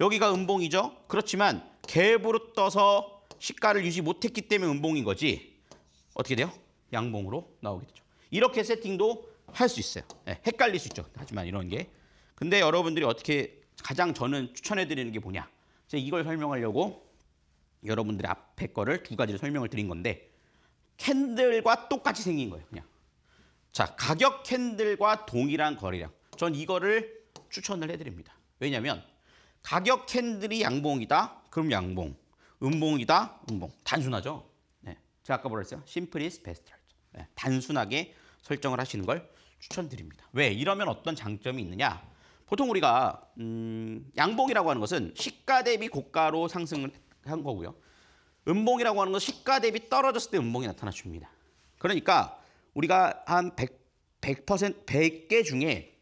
여기가 음봉이죠. 그렇지만 개부로 떠서 시가를 유지 못했기 때문에 은봉인 거지 어떻게 돼요? 양봉으로 나오게 되죠. 이렇게 세팅도 할 수 있어요. 네, 헷갈릴 수 있죠. 하지만 이런 게. 근데 여러분들이 어떻게 가장 저는 추천해드리는 게 뭐냐. 제가 이걸 설명하려고 여러분들의 앞에 거를 두 가지를 설명을 드린 건데 캔들과 똑같이 생긴 거예요. 그냥. 자, 가격 캔들과 동일한 거리량전 이거를 추천을 해드립니다. 왜냐하면 가격 캔들이 양봉이다. 그럼 양봉. 음봉이다? 음봉. 단순하죠? 네. 제가 아까 뭐라 했어요? 심플 이즈 베스트. 네. 단순하게 설정을 하시는 걸 추천드립니다. 왜? 이러면 어떤 장점이 있느냐? 보통 우리가 음, 양봉이라고 하는 것은 시가 대비 고가로 상승을 한 거고요. 음봉이라고 하는 것은 시가 대비 떨어졌을 때 음봉이 나타나줍니다. 그러니까 우리가 한 100, 100%, 100개 중에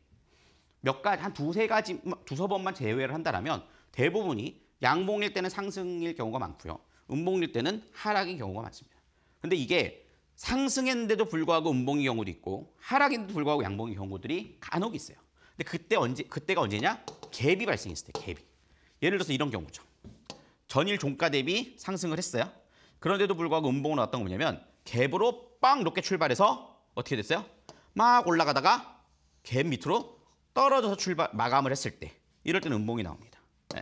몇 가지, 한 두세 가지, 두서 번만 제외를 한다면 대부분이 양봉일 때는 상승일 경우가 많고요. 음봉일 때는 하락인 경우가 많습니다. 근데 이게 상승했는데도 불구하고 음봉인 경우도 있고 하락인데도 불구하고 양봉인 경우들이 간혹 있어요. 근데 그때 언제 그때가 언제냐? 갭이 발생했을 때 갭이. 예를 들어서 이런 경우죠. 전일 종가 대비 상승을 했어요. 그런데도 불구하고 음봉으로 왔던 거 뭐냐면 갭으로 빵 높게 출발해서 어떻게 됐어요? 막 올라가다가 갭 밑으로 떨어져서 출발 마감을 했을 때 이럴 때는 음봉이 나옵니다. 네.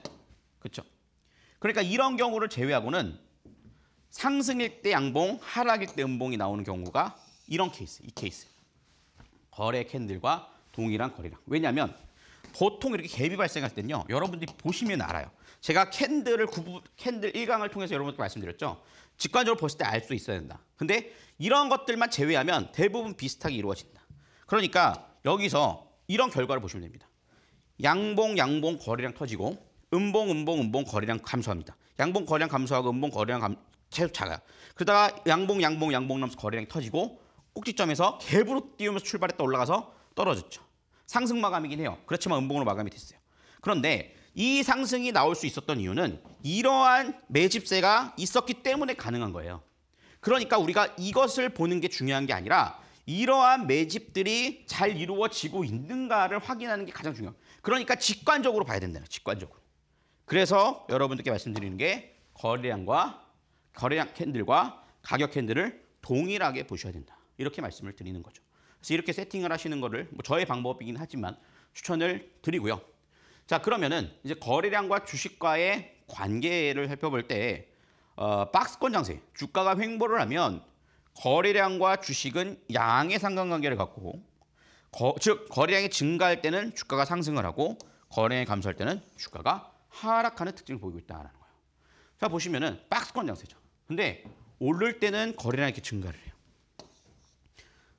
그렇죠? 그러니까 이런 경우를 제외하고는 상승일 때 양봉, 하락일 때 음봉이 나오는 경우가 이런 케이스, 이 케이스. 거래 캔들과 동일한 거래량. 왜냐하면 보통 이렇게 갭이 발생할 때는요. 여러분들이 보시면 알아요. 제가 캔들을 구부, 캔들 1강을 통해서 여러분께 말씀드렸죠. 직관적으로 봤을 때알 수 있어야 된다. 근데 이런 것들만 제외하면 대부분 비슷하게 이루어진다. 그러니까 여기서 이런 결과를 보시면 됩니다. 양봉, 양봉 거래량 터지고 음봉, 음봉, 음봉 거래량 감소합니다. 양봉 거래량 감소하고 음봉 거래량 감, 계속 작아요. 그러다가 양봉, 양봉, 양봉 넘서 거래량이 터지고 꼭지점에서 갭으로 띄우면서 출발했다 올라가서 떨어졌죠. 상승 마감이긴 해요. 그렇지만 음봉으로 마감이 됐어요. 그런데 이 상승이 나올 수 있었던 이유는 이러한 매집세가 있었기 때문에 가능한 거예요. 그러니까 우리가 이것을 보는 게 중요한 게 아니라 이러한 매집들이 잘 이루어지고 있는가를 확인하는 게 가장 중요해요. 그러니까 직관적으로 봐야 된다는 직관적으로. 그래서 여러분들께 말씀드리는 게 거래량과 거래량 캔들과 가격 캔들을 동일하게 보셔야 된다. 이렇게 말씀을 드리는 거죠. 그래서 이렇게 세팅을 하시는 거를 뭐 저의 방법이긴 하지만 추천을 드리고요. 자 그러면은 이제 거래량과 주식과의 관계를 살펴볼 때 어, 박스권 장세 주가가 횡보를 하면 거래량과 주식은 양의 상관관계를 갖고 거, 즉 거래량이 증가할 때는 주가가 상승을 하고 거래량이 감소할 때는 주가가 하락하는 특징을 보이고 있다라는 거예요. 자 보시면은 박스권 장세죠. 근데 오를 때는 거래량 이렇게 증가를 해요.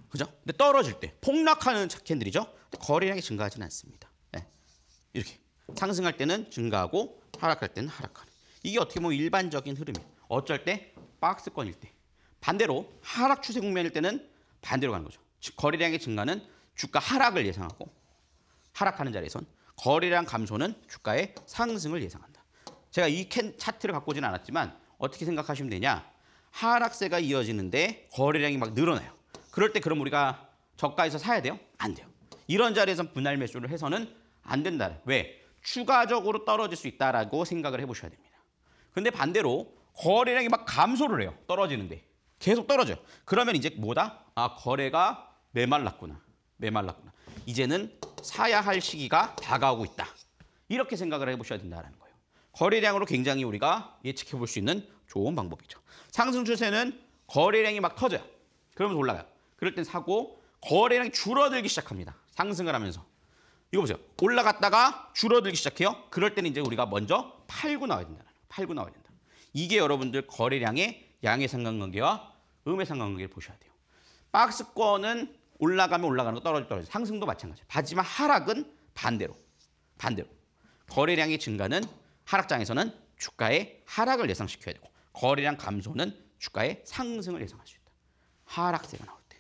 그죠? 근데 떨어질 때 폭락하는 캔들이죠. 거래량이 증가하지는 않습니다. 네. 이렇게 상승할 때는 증가하고 하락할 때는 하락하는. 이게 어떻게 보면 일반적인 흐름이에요. 어쩔 때 박스권일 때. 반대로 하락 추세 국면일 때는 반대로 가는 거죠. 거래량의 증가는 주가 하락을 예상하고 하락하는 자리에선 거래량 감소는 주가의 상승을 예상한다. 제가 이 캔 차트를 갖고 오지 않았지만 어떻게 생각하시면 되냐. 하락세가 이어지는데 거래량이 막 늘어나요. 그럴 때 그럼 우리가 저가에서 사야 돼요? 안 돼요. 이런 자리에서 분할 매수를 해서는 안 된다. 왜? 추가적으로 떨어질 수 있다라고 생각을 해보셔야 됩니다. 근데 반대로 거래량이 막 감소를 해요. 떨어지는데. 계속 떨어져요. 그러면 이제 뭐다? 아, 거래가 메말랐구나. 메말랐구나. 이제는 사야 할 시기가 다가오고 있다. 이렇게 생각을 해보셔야 된다는 거예요. 거래량으로 굉장히 우리가 예측해 볼 수 있는 좋은 방법이죠. 상승 추세는 거래량이 막 터져요. 그러면서 올라가요. 그럴 땐 사고 거래량이 줄어들기 시작합니다. 상승을 하면서. 이거 보세요. 올라갔다가 줄어들기 시작해요. 그럴 때는 이제 우리가 먼저 팔고 나와야 된다. 팔고 나와야 된다. 이게 여러분들 거래량의 양의 상관관계와 음의 상관관계를 보셔야 돼요. 박스권은 올라가면 올라가는 거 떨어지면 떨어지고 상승도 마찬가지예요. 하지만 하락은 반대로 반대로 거래량의 증가는 하락장에서는 주가의 하락을 예상시켜야 되고 거래량 감소는 주가의 상승을 예상할 수 있다. 하락세가 나올 때.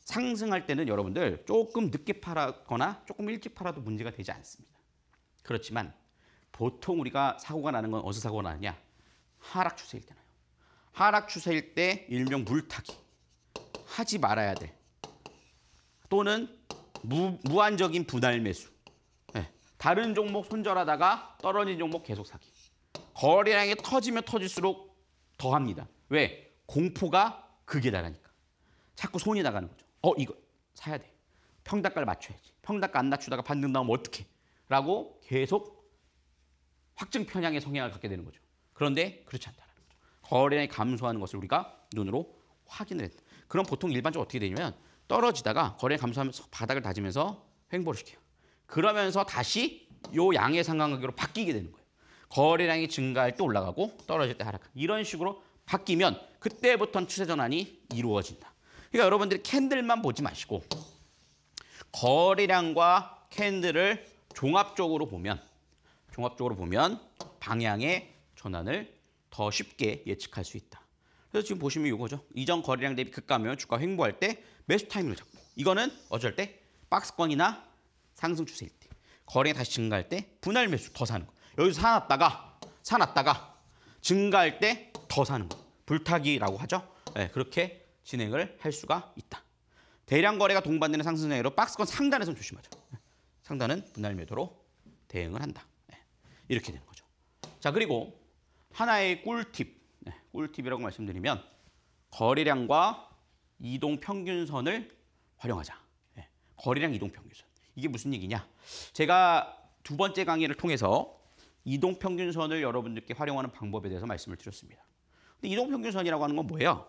상승할 때는 여러분들 조금 늦게 팔거나 조금 일찍 팔아도 문제가 되지 않습니다. 그렇지만 보통 우리가 사고가 나는 건 어디서 사고가 나느냐? 하락 추세일 때나요. 하락 추세일 때 일명 물타기. 하지 말아야 될 또는 무, 무한적인 분할 매수. 네. 다른 종목 손절하다가 떨어진 종목 계속 사기. 거래량이 터지면 터질수록 더합니다. 왜? 공포가 극에 달하니까 자꾸 손이 나가는 거죠. 어 이거 사야 돼. 평단가를 맞춰야지. 평단가 안 낮추다가 반등 나오면 어떡해. 라고 계속 확증 편향의 성향을 갖게 되는 거죠. 그런데 그렇지 않다는 거죠. 거래량이 감소하는 것을 우리가 눈으로 확인을 했다. 그럼 보통 일반적으로 어떻게 되냐면 떨어지다가 거래 감소하면서 바닥을 다지면서 횡보를 시켜요. 그러면서 다시 요 양의 상관관계로 바뀌게 되는 거예요. 거래량이 증가할 때 올라가고 떨어질 때 하락. 이런 식으로 바뀌면 그때부터는 추세 전환이 이루어진다. 그러니까 여러분들이 캔들만 보지 마시고 거래량과 캔들을 종합적으로 보면 종합적으로 보면 방향의 전환을 더 쉽게 예측할 수 있다. 그래서 지금 보시면 이거죠. 이전 거래량 대비 급감면 주가 횡보할 때 매수 타이밍을 잡고 이거는 어쩔 때 박스권이나 상승 추세일 때 거래가 다시 증가할 때 분할 매수 더 사는 거 여기서 사놨다가 사놨다가 증가할 때 더 사는 거 불타기라고 하죠 네, 그렇게 진행을 할 수가 있다 대량 거래가 동반되는 상승 장애로 박스권 상단에서 조심하죠 예, 상단은 분할 매도로 대응을 한다 네, 이렇게 되는 거죠 자 그리고 하나의 꿀팁 꿀팁이라고 말씀드리면 거래량과 이동 평균선을 활용하자. 예. 거래량 이동 평균선. 이게 무슨 얘기냐? 제가 두 번째 강의를 통해서 이동 평균선을 여러분들께 활용하는 방법에 대해서 말씀을 드렸습니다. 근데 이동 평균선이라고 하는 건 뭐예요?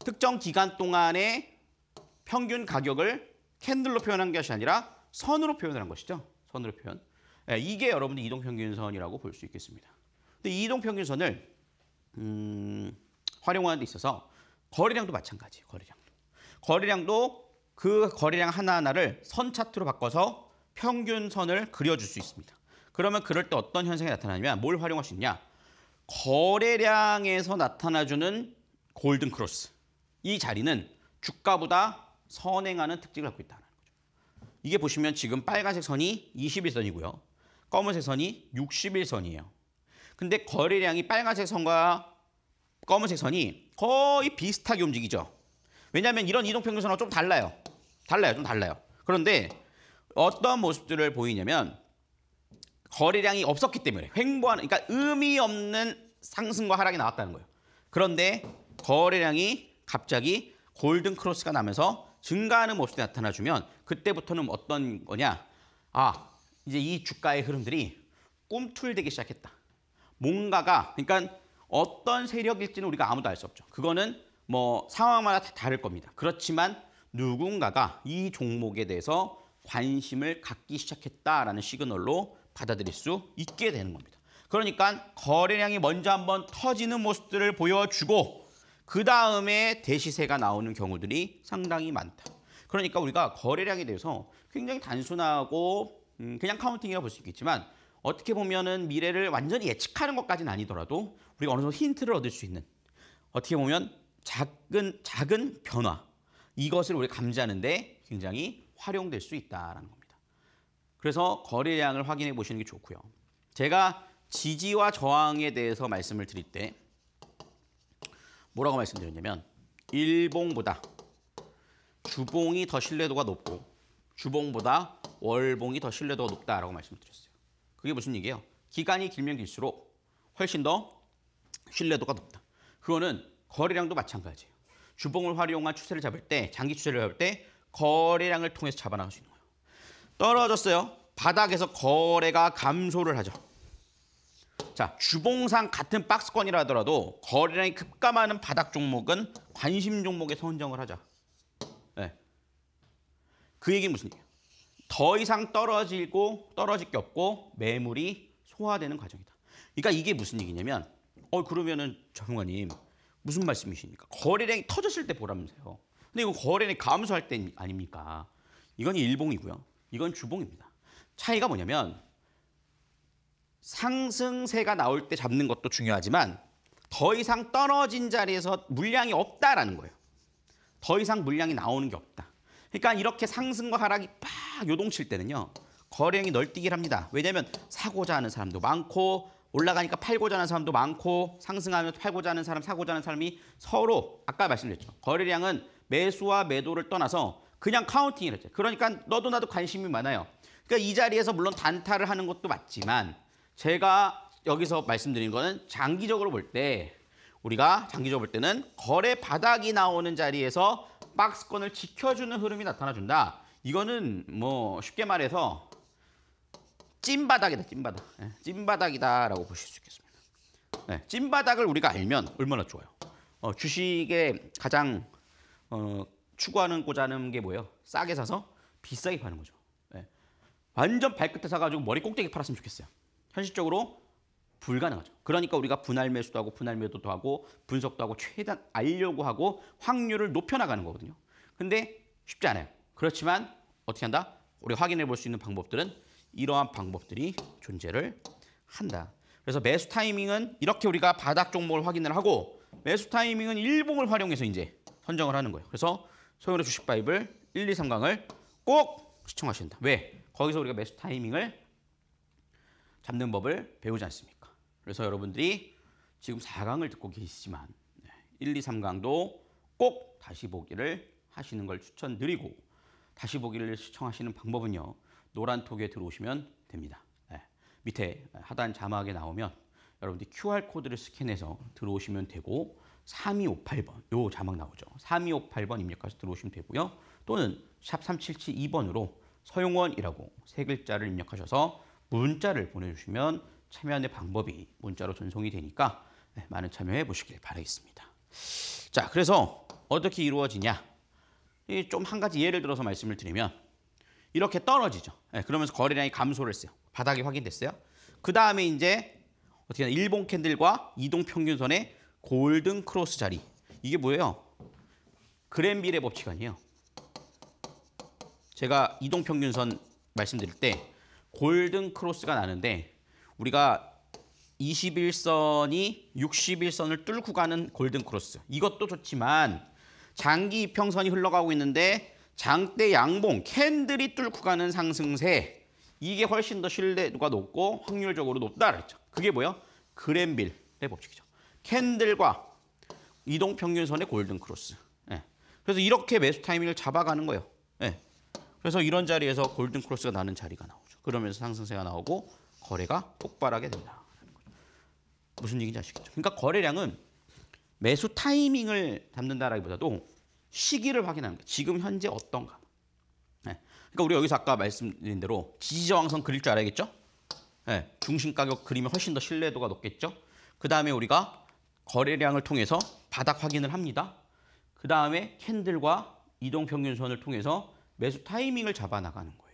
특정 기간 동안의 평균 가격을 캔들로 표현한 것이 아니라 선으로 표현한 것이죠. 선으로 표현. 예, 이게 여러분들 이동 평균선이라고 볼 수 있겠습니다. 근데 이동 평균선을 음, 활용하는 데 있어서 거래량도 마찬가지. 거래량도. 거래량도 그 거래량 하나하나를 선 차트로 바꿔서 평균선을 그려줄 수 있습니다. 그러면 그럴 때 어떤 현상이 나타나냐면 뭘 활용할 수 있냐? 거래량에서 나타나주는 골든 크로스. 이 자리는 주가보다 선행하는 특징을 갖고 있다는 거죠. 이게 보시면 지금 빨간색 선이 21선이고요. 검은색 선이 61선이에요. 근데 거래량이 빨간색 선과 검은색 선이 거의 비슷하게 움직이죠. 왜냐하면 이런 이동평균선하고 좀 달라요. 달라요. 좀 달라요. 그런데 어떤 모습들을 보이냐면 거래량이 없었기 때문에 횡보하는 그러니까 의미 없는 상승과 하락이 나왔다는 거예요. 그런데 거래량이 갑자기 골든 크로스가 나면서 증가하는 모습이 나타나주면 그때부터는 어떤 거냐? 아, 이제 이 주가의 흐름들이 꿈틀대기 시작했다. 뭔가가 그러니까 어떤 세력일지는 우리가 아무도 알 수 없죠. 그거는 뭐 상황마다 다 다를 겁니다. 그렇지만 누군가가 이 종목에 대해서 관심을 갖기 시작했다라는 시그널로 받아들일 수 있게 되는 겁니다. 그러니까 거래량이 먼저 한번 터지는 모습들을 보여주고 그 다음에 대시세가 나오는 경우들이 상당히 많다. 그러니까 우리가 거래량에 대해서 굉장히 단순하고 음, 그냥 카운팅이라고 볼 수 있겠지만 어떻게 보면은 미래를 완전히 예측하는 것까지는 아니더라도 우리가 어느 정도 힌트를 얻을 수 있는 어떻게 보면 작은 작은 변화 이것을 우리 감지하는데 굉장히 활용될 수 있다라는 겁니다. 그래서 거래량을 확인해 보시는 게 좋고요. 제가 지지와 저항에 대해서 말씀을 드릴 때 뭐라고 말씀드렸냐면 일봉보다 주봉이 더 신뢰도가 높고 주봉보다 월봉이 더 신뢰도가 높다라고 말씀드렸어요. 그게 무슨 얘기예요? 기간이 길면 길수록 훨씬 더 신뢰도가 높다. 그거는 거래량도 마찬가지예요. 주봉을 활용한 추세를 잡을 때, 장기 추세를 잡을 때 거래량을 통해서 잡아나갈 수 있는 거예요. 떨어졌어요. 바닥에서 거래가 감소를 하죠. 자, 주봉상 같은 박스권이라 하더라도 거래량이 급감하는 바닥 종목은 관심 종목에 선정을 하자. 네. 그 얘기는 무슨 얘기예요? 더 이상 떨어지고 떨어질 게 없고 매물이 소화되는 과정이다. 그러니까 이게 무슨 얘기냐면 어 그러면은 장관님 무슨 말씀이십니까? 거래량이 터졌을 때 보라면서요. 근데 이거 거래량이 감소할 때 아닙니까? 이건 일봉이고요. 이건 주봉입니다. 차이가 뭐냐면 상승세가 나올 때 잡는 것도 중요하지만 더 이상 떨어진 자리에서 물량이 없다라는 거예요. 더 이상 물량이 나오는 게 없다. 그러니까 이렇게 상승과 하락이 팍 요동칠 때는요. 거래량이 널뛰기를 합니다. 왜냐하면 사고자 하는 사람도 많고 올라가니까 팔고자 하는 사람도 많고 상승하면 팔고자 하는 사람, 사고자 하는 사람이 서로 아까 말씀드렸죠. 거래량은 매수와 매도를 떠나서 그냥 카운팅을 했죠. 그러니까 너도 나도 관심이 많아요. 그러니까 이 자리에서 물론 단타를 하는 것도 맞지만 제가 여기서 말씀드린 거는 장기적으로 볼 때 우리가 장기적으로 볼 때는 거래 바닥이 나오는 자리에서 박스권을 지켜주는 흐름이 나타나준다. 이거는 뭐 쉽게 말해서 찐바닥이다. 찐바닥. 네, 찐바닥이다라고 보실 수 있겠습니다. 네, 찐바닥을 우리가 알면 얼마나 좋아요. 어, 주식의 가장 어, 추구하는 고자는 게 뭐예요? 싸게 사서 비싸게 파는 거죠. 네. 완전 발끝에 사가지고 머리 꼭대기 팔았으면 좋겠어요. 현실적으로 불가능하죠. 그러니까 우리가 분할 매수도 하고 분할 매도도 하고 분석도 하고 최대한 알려고 하고 확률을 높여나가는 거거든요. 근데 쉽지 않아요. 그렇지만 어떻게 한다? 우리 확인해 볼 수 있는 방법들은 이러한 방법들이 존재를 한다. 그래서 매수 타이밍은 이렇게 우리가 바닥 종목을 확인을 하고 매수 타이밍은 일봉을 활용해서 이제 선정을 하는 거예요. 그래서 소형의 주식 바이블 1, 2, 3강을 꼭 시청하신다. 왜? 거기서 우리가 매수 타이밍을 잡는 법을 배우지 않습니다. 그래서 여러분들이 지금 4강을 듣고 계시지만 1, 2, 3강도 꼭 다시 보기를 하시는 걸 추천드리고 다시 보기를 시청하시는 방법은요. 노란톡에 들어오시면 됩니다. 네, 밑에 하단 자막에 나오면 여러분들 QR코드를 스캔해서 들어오시면 되고 3258번 요 자막 나오죠. 3258번 입력해서 들어오시면 되고요. 또는 샵 3772번으로 서용원이라고 세 글자를 입력하셔서 문자를 보내주시면 참여하는 방법이 문자로 전송이 되니까 네, 많은 참여해 보시길 바라겠습니다. 자, 그래서 어떻게 이루어지냐? 좀한 가지 예를 들어서 말씀을 드리면 이렇게 떨어지죠. 네, 그러면서 거래량이 감소를 했어요. 바닥이 확인됐어요. 그 다음에 이제 어떻게 일본 캔들과 이동 평균선의 골든 크로스 자리. 이게 뭐예요? 그랜빌의 법칙 아니에요. 제가 이동 평균선 말씀드릴 때 골든 크로스가 나는데 우리가 21선이 61선을 뚫고 가는 골든 크로스. 이것도 좋지만 장기 이평선이 흘러가고 있는데 장대 양봉 캔들이 뚫고 가는 상승세. 이게 훨씬 더 신뢰도가 높고 확률적으로 높다 그랬죠. 그게 뭐예요? 그랜빌 해법칙이죠. 캔들과 이동 평균선의 골든 크로스. 네. 그래서 이렇게 매수 타이밍을 잡아가는 거예요. 네. 그래서 이런 자리에서 골든 크로스가 나는 자리가 나오죠. 그러면서 상승세가 나오고 거래가 폭발하게 된다. 무슨 얘기인지 아시겠죠? 그러니까 거래량은 매수 타이밍을 잡는다라기보다도 시기를 확인하는 거예요. 지금 현재 어떤가. 네. 그러니까 우리 여기서 아까 말씀드린 대로 지지저항선 그릴 줄 알아야겠죠? 네. 중심 가격 그림이 훨씬 더 신뢰도가 높겠죠? 그 다음에 우리가 거래량을 통해서 바닥 확인을 합니다. 그 다음에 캔들과 이동평균선을 통해서 매수 타이밍을 잡아나가는 거예요.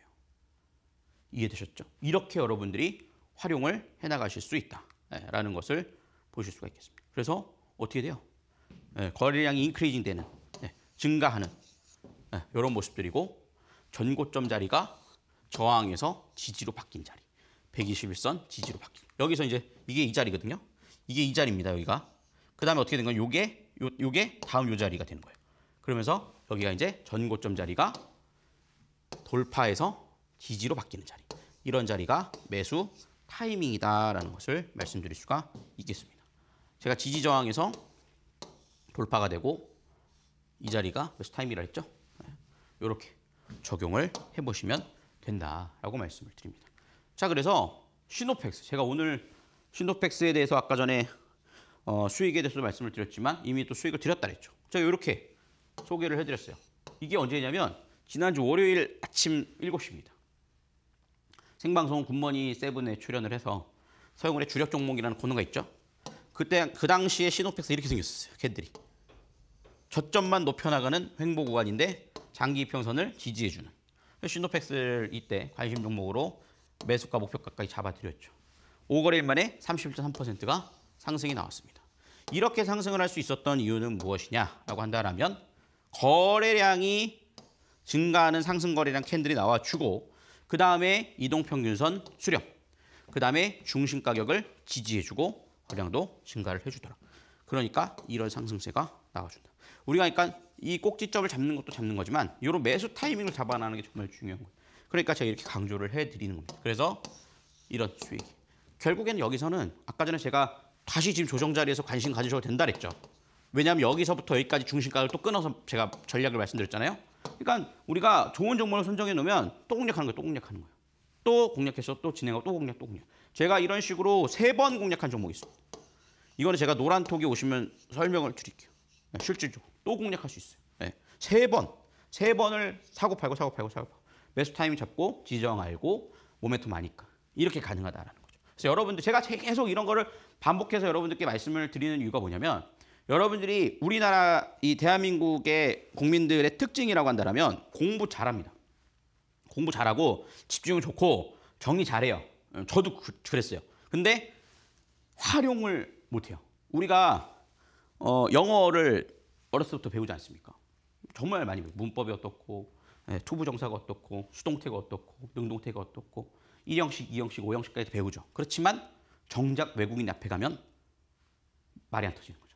이해되셨죠? 이렇게 여러분들이 활용을 해나가실 수 있다라는 예, 것을 보실 수가 있겠습니다. 그래서 어떻게 돼요? 예, 거래량이 인크리징 되는, 예, 증가하는 이런 모습들이고 전고점 자리가 저항에서 지지로 바뀐 자리, 121선 지지로 바뀐. 여기서 이제 이게 이 자리거든요. 이게 이 자리입니다. 여기가. 그 다음에 어떻게 된건 요게 요, 요게 다음 요 자리가 되는 거예요. 그러면서 여기가 이제 전고점 자리가 돌파해서 지지로 바뀌는 자리. 이런 자리가 매수 타이밍이다라는 것을 말씀드릴 수가 있겠습니다. 제가 지지 저항에서 돌파가 되고 이 자리가 매수 타이밍이라 했죠? 이렇게 네. 적용을 해보시면 된다라고 말씀을 드립니다. 자, 그래서 시노펙스. 제가 오늘 시노펙스에 대해서 아까 전에 어, 수익에 대해서도 말씀을 드렸지만 이미 또 수익을 드렸다 그랬죠. 제가 이렇게 소개를 해드렸어요. 이게 언제냐면 지난주 월요일 아침 7시입니다. 생방송 굿머니 세븐에 출연을 해서 서영훈의 주력 종목이라는 코너가 있죠. 그때 그 당시에 시노팩스 이렇게 생겼었어요. 캔들이 저점만 높여나가는 횡보 구간인데 장기 평선을 지지해주는 시노팩스를 이때 관심 종목으로 매수가 목표가까지 잡아드렸죠. 5거래일 만에 31.3%가 상승이 나왔습니다. 이렇게 상승을 할 수 있었던 이유는 무엇이냐라고 한다면 거래량이 증가하는 상승 거래량 캔들이 나와주고 그 다음에 이동평균선 수렴. 그 다음에 중심 가격을 지지해주고 거량도 증가를 해주더라. 그러니까 이런 상승세가 나와준다. 우리가 그러니까 이 꼭지점을 잡는 것도 잡는 거지만 이런 매수 타이밍을 잡아나는 게 정말 중요한 거예요. 그러니까 제가 이렇게 강조를 해드리는 겁니다. 그래서 이런 수익. 결국에는 여기서는 아까 전에 제가 다시 지금 조정 자리에서 관심 가지셔도 된다 그랬죠. 왜냐하면 여기서부터 여기까지 중심가를 또 끊어서 제가 전략을 말씀드렸잖아요. 그러니까 우리가 좋은 정보를 선정해 놓으면 또 공략하는 거예요. 또 공략하는 거예요. 또 공략해서 또 진행하고 또 공략 또 공략. 제가 이런 식으로 세 번 공략한 종목이 있습니다. 이거는 제가 노란 톡에 오시면 설명을 드릴게요. 네, 실질적으로 또 공략할 수 있어요. 네. 세 번, 세 번을 사고 팔고 사고 팔고 사고 팔고 매수 타임 잡고 지정 알고 모멘텀 아니까 이렇게 가능하다라는 거죠. 그래서 여러분들 제가 계속 이런 거를 반복해서 여러분들께 말씀을 드리는 이유가 뭐냐면 여러분들이 우리나라 이 대한민국의 국민들의 특징이라고 한다면 공부 잘합니다. 공부 잘하고 집중이 좋고 정리 잘해요. 음, 저도 그, 랬어요 근데 활용을 못해요. 우리가 어, 영어를 어렸을 때부터 배우지 않습니까? 정말 많이 배워요. 문법이 어떻고 네, 예, 투부정사가 어떻고 수동태가 어떻고 능동태가 어떻고 1형식, 2형식, 5형식까지 배우죠. 그렇지만 정작 외국인 앞에 가면 말이 안 터지는 거죠.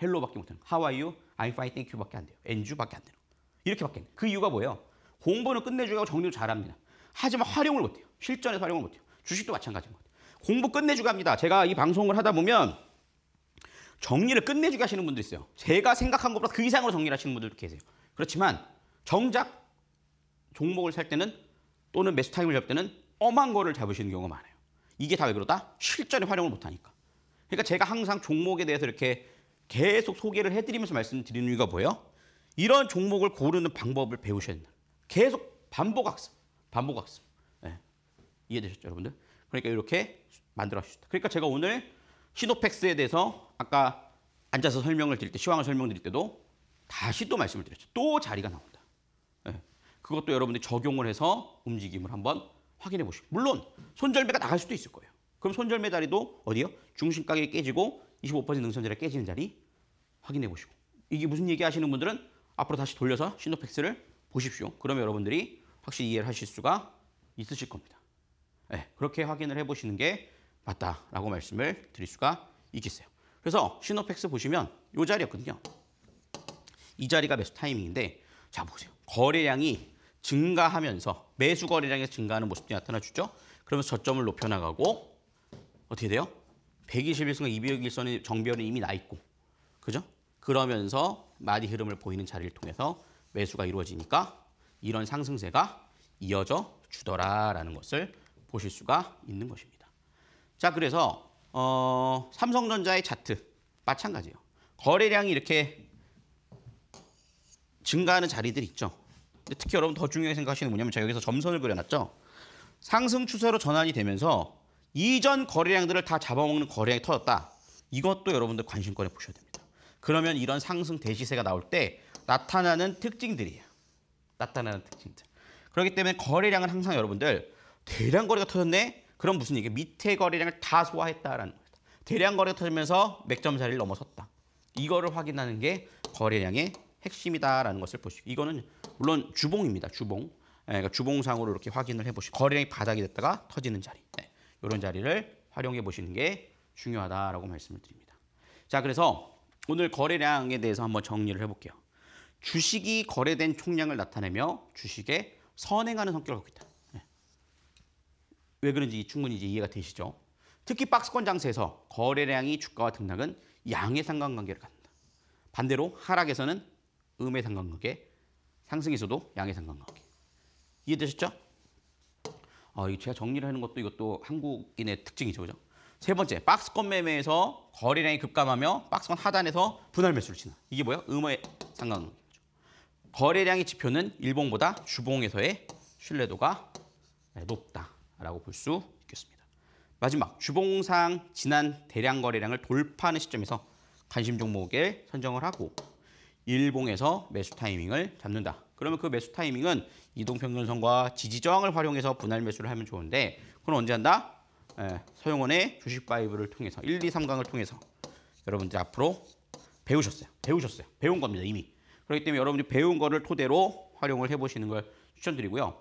헬로밖에 못하는 하와이유, 아이 파이 땡큐밖에 안 돼요. 엔주밖에 안 되는 거예요. 이렇게밖에 거예요그 이유가 뭐예요? 공부는 끝내주고 정리도 잘합니다. 하지만 활용을 못해요. 실전에서 활용을 못해요. 주식도 마찬가지인 것 같아요. 공부 끝내주고 합니다. 제가 이 방송을 하다 보면 정리를 끝내주게 하시는 분들 있어요. 제가 생각한 것보다 그 이상으로 정리를 하시는 분들도 계세요. 그렇지만 정작 종목을 살 때는 또는 매수 타임을 잡을 때는 엄한 거를 잡으시는 경우가 많아요. 이게 다 왜 그러다? 실전에 활용을 못하니까. 그러니까 제가 항상 종목에 대해서 이렇게 계속 소개를 해드리면서 말씀드리는 이유가 뭐예요? 이런 종목을 고르는 방법을 배우셔야 된다. 계속 반복학습, 반복학습. 네. 이해되셨죠, 여러분들? 그러니까 이렇게 만들어 주시다. 그러니까 제가 오늘 시노팩스에 대해서 아까 앉아서 설명을 드릴 때, 시황을 설명드릴 때도 다시 또 말씀을 드렸죠. 또 자리가 나온다. 네. 그것도 여러분들이 적용을 해서 움직임을 한번 확인해 보시고 물론 손절매가 나갈 수도 있을 거예요. 그럼 손절매 다리도 어디요? 중심가격이 깨지고 25% 능선자리 깨지는 자리 확인해 보시고 이게 무슨 얘기 하시는 분들은 앞으로 다시 돌려서 신호팩스를 보십시오. 그러면 여러분들이 확실히 이해를 하실 수가 있으실 겁니다. 네, 그렇게 확인을 해보시는 게 맞다라고 말씀을 드릴 수가 있겠어요. 그래서 신호팩스 보시면 이 자리였거든요. 이 자리가 매수 타이밍인데 자 보세요. 거래량이 증가하면서 매수 거래량이 증가하는 모습도 나타나 주죠. 그러면서 저점을 높여 나가고 어떻게 돼요? 121선과 201선의 정변이 이미 나 있고 그죠? 그러면서 마디 흐름을 보이는 자리를 통해서 매수가 이루어지니까 이런 상승세가 이어져 주더라라는 것을 보실 수가 있는 것입니다. 자 그래서 어, 삼성전자의 차트 마찬가지예요. 거래량이 이렇게 증가하는 자리들 있죠. 특히 여러분 더 중요하게 생각하시는 뭐냐면 제가 여기서 점선을 그려놨죠. 상승 추세로 전환이 되면서 이전 거래량들을 다 잡아먹는 거래량이 터졌다. 이것도 여러분들 관심권에 보셔야 됩니다. 그러면 이런 상승 대시세가 나올 때 나타나는 특징들이에요. 나타나는 특징들. 그렇기 때문에 거래량은 항상 여러분들 대량 거래가 터졌네? 그럼 무슨 얘기예요? 밑에 거래량을 다 소화했다라는 거예요. 대량 거래가 터지면서 맥점 자리를 넘어섰다. 이거를 확인하는 게 거래량의 핵심이다라는 것을 보시고 이거는 물론 주봉입니다. 주봉. 예, 그러니까 주봉상으로 이렇게 확인을 해보시고 거래량이 바닥이 됐다가 터지는 자리. 네. 이런 자리를 활용해 보시는 게 중요하다라고 말씀을 드립니다. 자, 그래서 오늘 거래량에 대해서 한번 정리를 해볼게요. 주식이 거래된 총량을 나타내며 주식에 선행하는 성격을 갖고 있다. 네. 왜 그런지 충분히 이제 이해가 되시죠? 특히 박스권 장세에서 거래량이 주가와 등락은 양의 상관관계를 갖는다. 반대로 하락에서는 음의 상관관계, 상승에서도 양의 상관관계. 이해되셨죠? 어, 제가 정리를 하는 것도 이것도 한국인의 특징이죠. 그죠? 세 번째, 박스권 매매에서 거래량이 급감하며 박스권 하단에서 분할 매수를 치는. 이게 뭐야? 음어에 상관없는 거죠. 거래량의 지표는 일봉보다 주봉에서의 신뢰도가 높다라고 볼 수 있겠습니다. 마지막, 주봉상 지난 대량 거래량을 돌파하는 시점에서 관심 종목에 선정을 하고 일봉에서 매수 타이밍을 잡는다. 그러면 그 매수 타이밍은 이동평균선과 지지저항을 활용해서 분할 매수를 하면 좋은데 그건 언제 한다? 예, 서용원의 주식바이브를 통해서 1, 2, 3강을 통해서 여러분들 앞으로 배우셨어요. 배우셨어요. 배운 겁니다. 이미. 그렇기 때문에 여러분들이 배운 거를 토대로 활용을 해보시는 걸 추천드리고요.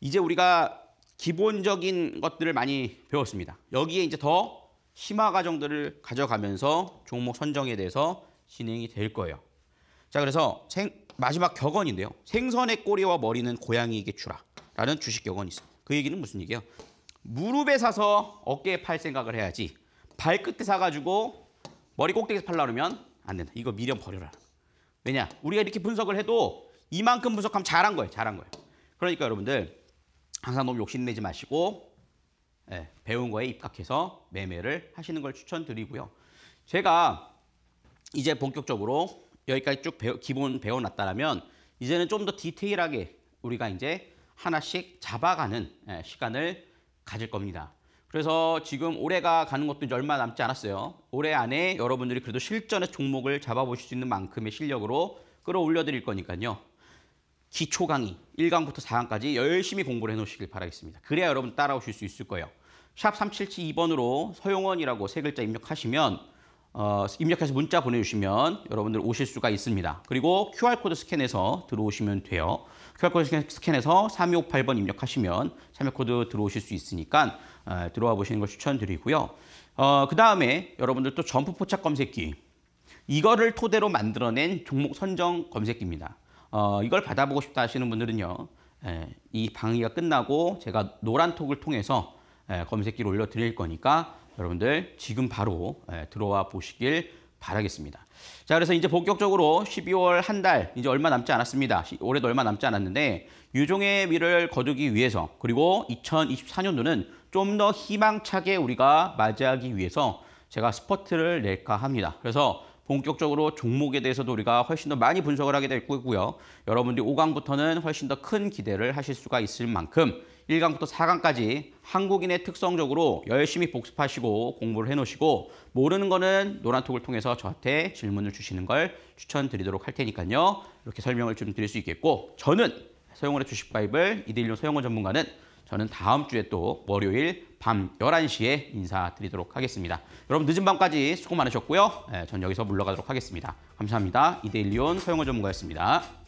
이제 우리가 기본적인 것들을 많이 배웠습니다. 여기에 이제 더 심화 과정들을 가져가면서 종목 선정에 대해서 진행이 될 거예요. 자, 그래서 생, 마지막 격언인데요. 생선의 꼬리와 머리는 고양이에게 주라. 라는 주식 격언이 있습니다. 그 얘기는 무슨 얘기예요? 무릎에 사서 어깨에 팔 생각을 해야지 발끝에 사가지고 머리 꼭대기에서 팔라 그러면 안 된다. 이거 미련 버려라. 왜냐? 우리가 이렇게 분석을 해도 이만큼 분석하면 잘한 거예요. 잘한 거예요. 그러니까 여러분들 항상 너무 욕심내지 마시고 예, 배운 거에 입각해서 매매를 하시는 걸 추천드리고요. 제가 이제 본격적으로 여기까지 쭉 배워, 기본 배워놨다면 이제는 좀 더 디테일하게 우리가 이제 하나씩 잡아가는 예, 시간을 가질 겁니다. 그래서 지금 올해가 가는 것도 이제 얼마 남지 않았어요. 올해 안에 여러분들이 그래도 실전의 종목을 잡아보실 수 있는 만큼의 실력으로 끌어올려 드릴 거니까요. 기초 강의 1강부터 4강까지 열심히 공부를 해놓으시길 바라겠습니다. 그래야 여러분 따라오실 수 있을 거예요. 샵 3772번으로 서용원이라고 세 글자 입력하시면 어, 입력해서 문자 보내주시면 여러분들 오실 수가 있습니다. 그리고 QR코드 스캔해서 들어오시면 돼요. QR코드 스캔해서 3258번 입력하시면 참여코드 들어오실 수 있으니까 어, 들어와 보시는 걸 추천드리고요. 어, 그 다음에 여러분들 또 점프 포착 검색기 이거를 토대로 만들어낸 종목 선정 검색기입니다. 어, 이걸 받아보고 싶다 하시는 분들은요. 에, 예, 이 강의가 끝나고 제가 노란톡을 통해서 에, 예, 검색기를 올려드릴 거니까 여러분들 지금 바로 예, 들어와 보시길 바라겠습니다. 자, 그래서 이제 본격적으로 12월 한 달, 이제 얼마 남지 않았습니다. 올해도 얼마 남지 않았는데, 유종의 미를 거두기 위해서, 그리고 2024년도는 좀 더 희망차게 우리가 맞이하기 위해서 제가 스퍼트를 낼까 합니다. 그래서 본격적으로 종목에 대해서도 우리가 훨씬 더 많이 분석을 하게 될 거고요. 여러분들이 5강부터는 훨씬 더 큰 기대를 하실 수가 있을 만큼 1강부터 4강까지 한국인의 특성적으로 열심히 복습하시고 공부를 해놓으시고 모르는 거는 노란톡을 통해서 저한테 질문을 주시는 걸 추천드리도록 할 테니까요. 이렇게 설명을 좀 드릴 수 있겠고 저는 서영원의 주식바이블 이대일료 서영원 전문가는 저는 다음 주에 또 월요일 밤 11시에 인사드리도록 하겠습니다. 여러분 늦은 밤까지 수고 많으셨고요. 네, 전 여기서 물러가도록 하겠습니다. 감사합니다. 이데일리온 서영호 전문가였습니다.